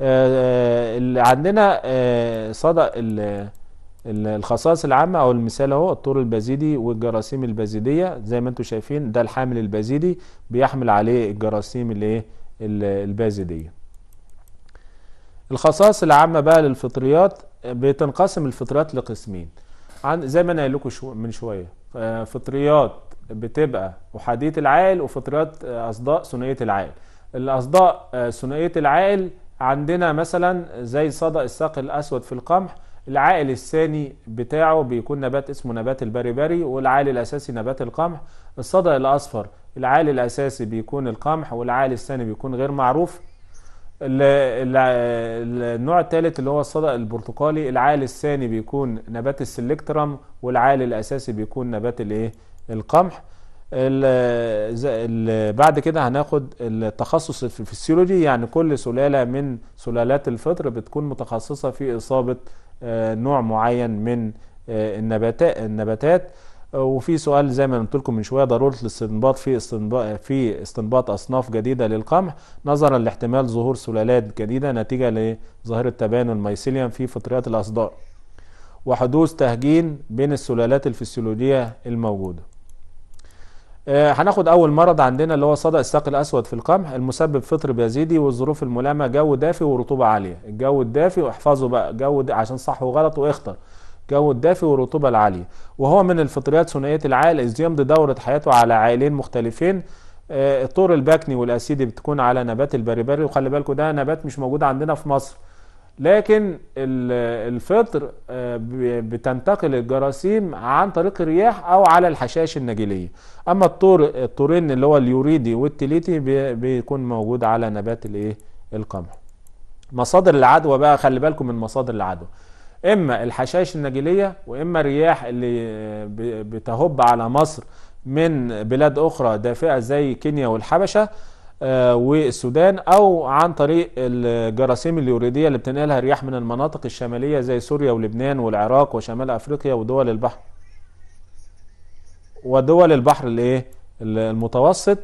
اللي عندنا صدى الخصائص العامة أو المثال أهو الطور البزيدي والجراثيم البزيدية زي ما انتم شايفين ده الحامل البزيدي بيحمل عليه الجراثيم اللي البازدية الخصائص العامه بقى للفطريات بتنقسم الفطريات لقسمين عن زي ما انا قايل لكم شو من شويه فطريات بتبقى احاديه العائل وفطريات آه، اصداء ثنائيه العائل الاصداء آه، ثنائيه العائل عندنا مثلا زي صدأ الساق الاسود في القمح العائل الثاني بتاعه بيكون نبات اسمه نبات البريبري والعائل الاساسي نبات القمح الصدأ الاصفر العائل الاساسي بيكون القمح والعائل الثاني بيكون غير معروف النوع الثالث اللي هو الصدأ البرتقالي العال الثاني بيكون نبات السلكترم والعال الأساسي بيكون نبات الايه القمح بعد كده هناخد التخصص في الفسيولوجي يعني كل سلالة من سلالات الفطر بتكون متخصصة في إصابة آه، نوع معين من آه، النباتات وفي سؤال زي ما قلت لكم من شويه ضروره الاستنباط في استنباط في استنباط اصناف جديده للقمح نظرا لاحتمال ظهور سلالات جديده نتيجه لظاهره تباين الميسيليوم في فطريات الاصداء وحدوث تهجين بين السلالات الفسيولوجيه الموجوده آه، هناخد اول مرض عندنا اللي هو صدأ الساق الاسود في القمح المسبب فطر بيزيدي والظروف الملامه جو دافي ورطوبه عاليه الجو الدافي واحفظه بقى جو عشان صح وغلط واختر الجو الدافئ والرطوبة العالية وهو من الفطريات ثنائية العائل إذ يمضي دورة حياته على عائلين مختلفين آه، الطور البكني والأسيدي بتكون على نبات البريبري وخلي بالكم ده نبات مش موجود عندنا في مصر لكن الفطر آه، بتنتقل الجراثيم عن طريق الرياح او على الحشائش النجيليه اما الطور الطورين اللي هو اليوريدي والتليتي بيكون موجود على نبات الايه القمح مصادر العدوى بقى خلي بالكم من مصادر العدوى اما الحشائش النجيليه واما الرياح اللي بتهب على مصر من بلاد اخرى دافئه زي كينيا والحبشه آه، والسودان او عن طريق الجراثيم اليوريديه اللي بتنقلها الرياح من المناطق الشماليه زي سوريا ولبنان والعراق وشمال افريقيا ودول البحر ودول البحر الايه المتوسط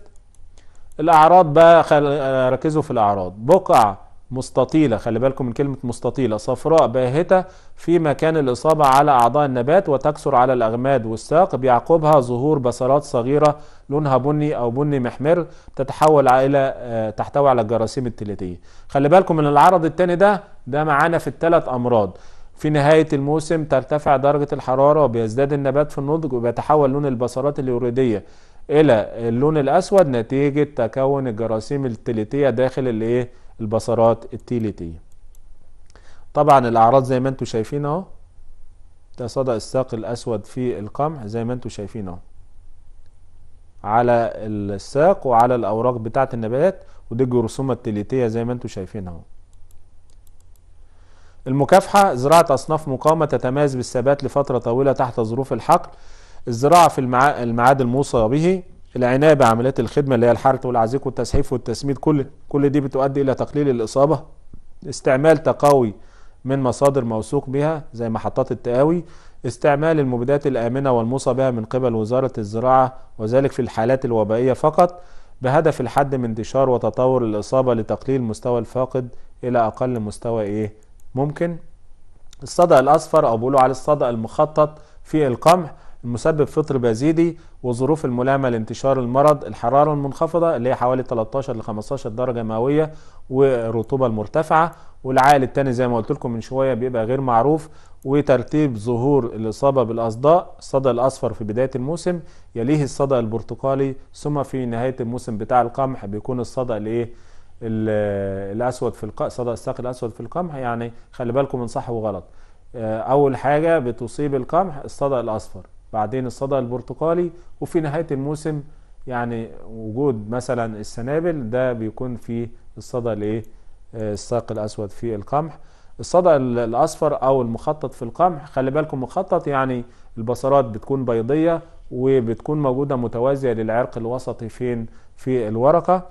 الاعراض بقى آه، ركزوا في الاعراض بقع مستطيلة خلي بالكم من كلمة مستطيلة صفراء باهتة في مكان الإصابة على أعضاء النبات وتكسر على الأغماد والساق بيعقبها ظهور بصلات صغيرة لونها بني أو بني محمر تتحول إلى آه، تحتوي على الجراثيم التليتية خلي بالكم من العرض التاني ده ده معانا في الثلاث أمراض في نهاية الموسم ترتفع درجة الحرارة وبيزداد النبات في النضج وبيتحول لون البصلات اليوريدية إلى اللون الأسود نتيجة تكون الجراثيم التليتية داخل الإيه البصرات التيلي طبعا الاعراض زي ما انتم شايفين اهو ده صدى الساق الاسود في القمح زي ما انتم شايفين اهو على الساق وعلى الاوراق بتاعه النبات ودي الجرثومه التليتيه زي ما انتم شايفين اهو المكافحه زراعه اصناف مقاومه تتميز بالثبات لفتره طويله تحت ظروف الحقل الزراعه في المعاد الموصى به العنايه بعمليات الخدمه اللي هي الحرث والعزيق والتسحيف والتسميد كل كل دي بتؤدي الى تقليل الاصابه استعمال تقاوي من مصادر موثوق بها زي محطات التقاوي استعمال المبيدات الامنه والموصى بها من قبل وزاره الزراعه وذلك في الحالات الوبائيه فقط بهدف الحد من انتشار وتطور الاصابه لتقليل مستوى الفاقد الى اقل مستوى ايه ممكن الصدأ الاصفر او بيقولوا عليه الصدأ المخطط في القمح المسبب فطر بازيدي وظروف الملامه لانتشار المرض الحراره المنخفضه اللي هي حوالي 13 ل 15 درجه مئويه والرطوبه المرتفعه والعائل الثاني زي ما قلت لكم من شويه بيبقى غير معروف وترتيب ظهور الاصابه بالاصداء الصدى الاصفر في بدايه الموسم يليه الصدى البرتقالي ثم في نهايه الموسم بتاع القمح بيكون الصدى الايه الاسود في الق... صدى الساق الاسود في القمح يعني خلي بالكم من صح وغلط آه، اول حاجه بتصيب القمح الصدى الاصفر بعدين الصدى البرتقالي وفي نهاية الموسم يعني وجود مثلا السنابل ده بيكون في الصدى الايه آه، الساق الاسود في القمح الصدى الاصفر او المخطط في القمح خلي بالكم مخطط يعني البصرات بتكون بيضيه وبتكون موجوده متوازيه للعرق الوسطي فين في الورقه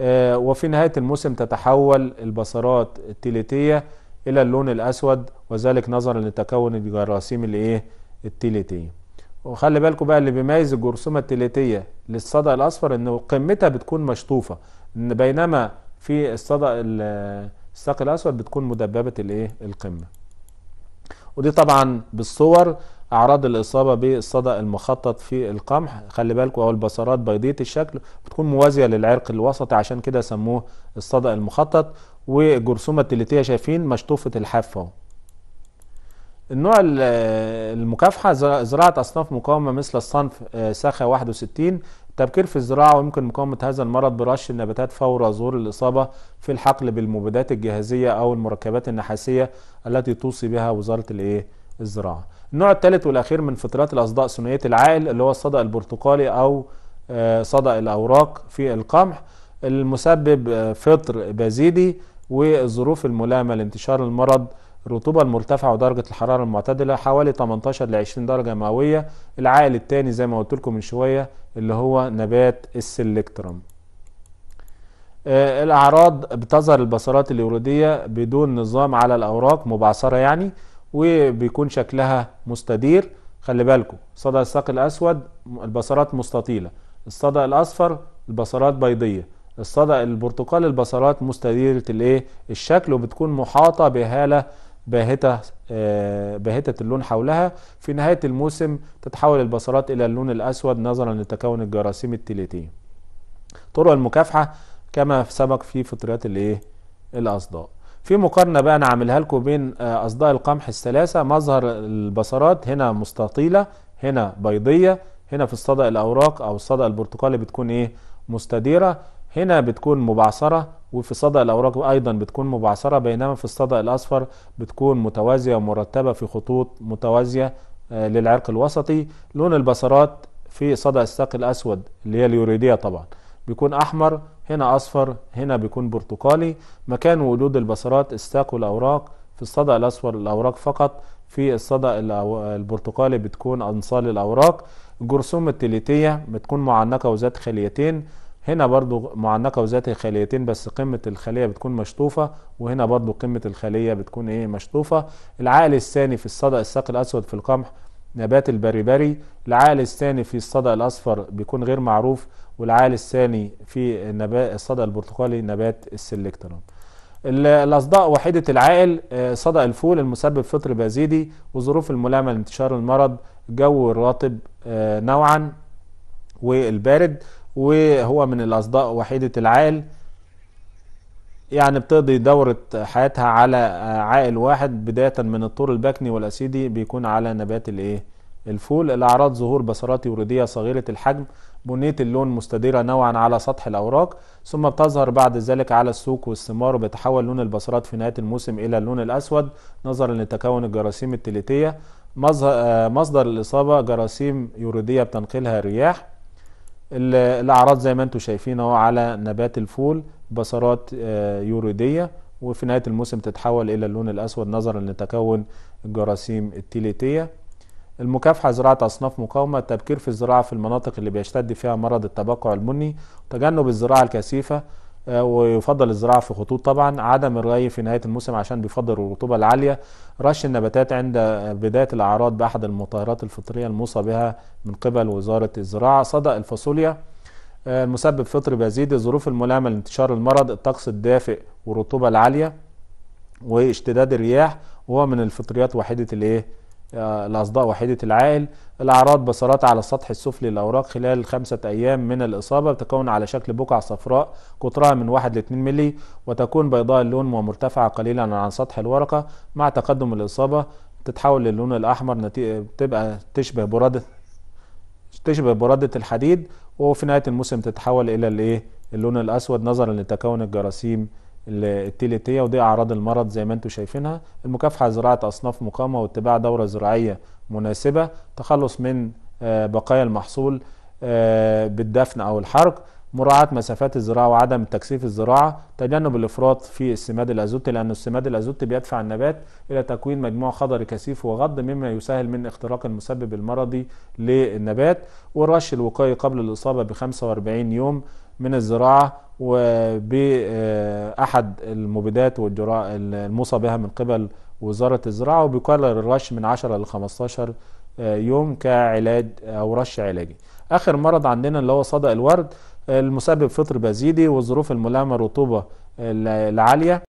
آه، وفي نهايه الموسم تتحول البصرات التيليتيه الى اللون الاسود وذلك نظرا لتكون الجراثيم الايه التيليتيه وخلي بالكم بقى اللي بيميز الجرثومه التليتيه للصدأ الاصفر ان قمتها بتكون مشطوفه ان بينما في الصدأ الساق الاسود بتكون مدببه الايه القمه ودي طبعا بالصور اعراض الاصابه بالصدأ المخطط في القمح خلي بالكم اهو البصرات بيضيه الشكل بتكون موازيه للعرق الوسطي عشان كده سموه الصدأ المخطط والجرثومه التليتيه شايفين مشطوفه الحافه اهو النوع المكافحة زراعة أصناف مقاومة مثل الصنف آه، سخا 61 التبكير في الزراعة ويمكن مقاومة هذا المرض برش النباتات فور ظهور الإصابة في الحقل بالمبيدات الجهازيه أو المركبات النحاسية التي توصي بها وزارة الإيه؟ الزراعة. النوع الثالث والأخير من فطرات الأصداء ثنائية العائل اللي هو الصدأ البرتقالي أو آه، صدأ الأوراق في القمح المسبب آه، فطر بازيدي والظروف الملائمة لانتشار المرض الرطوبة المرتفعة ودرجة الحرارة المعتدلة حوالي 18 ل 20 درجة مئوية العائل التاني زي ما قلت لكم من شوية اللي هو نبات السلكترم آه، الأعراض بتظهر البصرات اليورودية بدون نظام على الأوراق مبعثرة يعني وبيكون شكلها مستدير خلي بالكم صدى الساق الأسود البصرات مستطيلة الصدى الأصفر البصرات بيضية الصدى البرتقال البصرات مستديرة الايه الشكل وبتكون محاطة بهالة باهتة آه، باهتة اللون حولها في نهاية الموسم تتحول البصرات إلى اللون الأسود نظرا لتكون الجراثيم التليتية طرق المكافحة كما سبق في فطريات الايه الأصداء في مقارنة بقى أنا عاملها لكم بين آه، أصداء القمح الثلاثة مظهر البصرات هنا مستطيلة هنا بيضية هنا في الصدأ الأوراق أو الصدأ البرتقالي بتكون إيه مستديرة هنا بتكون مبعثرة وفي الصدأ الأوراق أيضا بتكون مبعثرة بينما في الصدأ الأصفر بتكون متوازية ومرتبة في خطوط متوازية آه، للعرق الوسطي لون البصرات في صدأ الساق الأسود اللي هي اليوريدية طبعا بيكون أحمر هنا أصفر هنا بيكون برتقالي مكان وجود البصرات الساق والأوراق في الصدأ الأصفر الأوراق فقط في الصدأ البرتقالي بتكون أنصال الأوراق الجرثوم التليتية بتكون معنقة وذات خليتين هنا برضو معنقة وذات خليتين بس قمة الخلية بتكون مشطوفة وهنا برضو قمة الخلية بتكون ايه مشطوفة العقل الثاني في الصدأ الساق الأسود في القمح نبات البريبري العقل الثاني في الصدأ الأصفر بيكون غير معروف والعقل الثاني في النبات الصدأ البرتقالي نبات السلكترون الأصداء وحيدة العائل آه، صدأ الفول المسبب فطر بازيدي وظروف الملامة لانتشار المرض جو الرطب آه، نوعا والبارد وهو من الأصداء وحيدة العائل يعني بتقضي دورة حياتها على عائل واحد بداية من الطور البكني والأسيدي بيكون على نبات الإيه؟ الفول الأعراض ظهور بصرات وردية صغيرة الحجم بنية اللون مستديرة نوعا على سطح الأوراق ثم بتظهر بعد ذلك على السوق والثمار وبتحول لون البصرات في نهاية الموسم إلى اللون الأسود نظرا لتكون الجراثيم التليتية آه، مصدر الإصابة جراثيم يوريدية بتنقلها الرياح الاعراض زي ما انتم شايفين اهو على نبات الفول بصرات آه، يوريديه وفي نهايه الموسم تتحول الى اللون الاسود نظرا لتكون الجراثيم التيليتيه المكافحه زراعه اصناف مقاومه التبكير في الزراعه في المناطق اللي بيشتد فيها مرض التبقع البني وتجنب الزراعه الكثيفه آه، ويفضل الزراعة في خطوط طبعا عدم الري في نهاية الموسم عشان بيفضل الرطوبة العالية رش النباتات عند آه، بداية الأعراض بأحد المطهرات الفطرية الموصى بها من قبل وزارة الزراعة صدأ الفاصوليا آه، المسبب فطري بيزيد الظروف الملائمة لانتشار المرض الطقس الدافئ والرطوبة العالية واشتداد الرياح وهو من الفطريات وحيدة الايه الأصداء وحيدة العائل الأعراض بصرات على السطح السفلي للأوراق خلال خمسة أيام من الإصابة بتكون على شكل بقع صفراء قطرها من 1 ل 2 ملي وتكون بيضاء اللون ومرتفعة قليلا عن سطح الورقة مع تقدم الإصابة تتحول للون الأحمر نتيجة بتبقى تشبه برادة تشبه برادة الحديد وفي نهاية الموسم تتحول إلى الإيه اللون الأسود نظرا لتكون الجراثيم التيليتية ودي أعراض المرض زي ما انتم شايفينها المكافحة زراعة أصناف مقامة واتباع دورة زراعية مناسبة تخلص من آه، بقايا المحصول آه، بالدفن أو الحرق مراعاة مسافات الزراعة وعدم تكثيف الزراعة تجنب الإفراط في السماد الأزوتي لأن السماد الأزوتي بيدفع النبات إلى تكوين مجموع خضري كثيف وغض مما يسهل من اختراق المسبب المرضي للنبات والرش الوقائي قبل الإصابة ب 45 يوم من الزراعة وبأحد المبيدات والجراء الموصى بها من قبل وزارة الزراعة وبيكرر الرش من 10 ل 15 يوم كعلاج أو رش علاجي آخر مرض عندنا اللي هو صدأ الورد المسبب فطر بازيدي والظروف الملامة الرطوبة العالية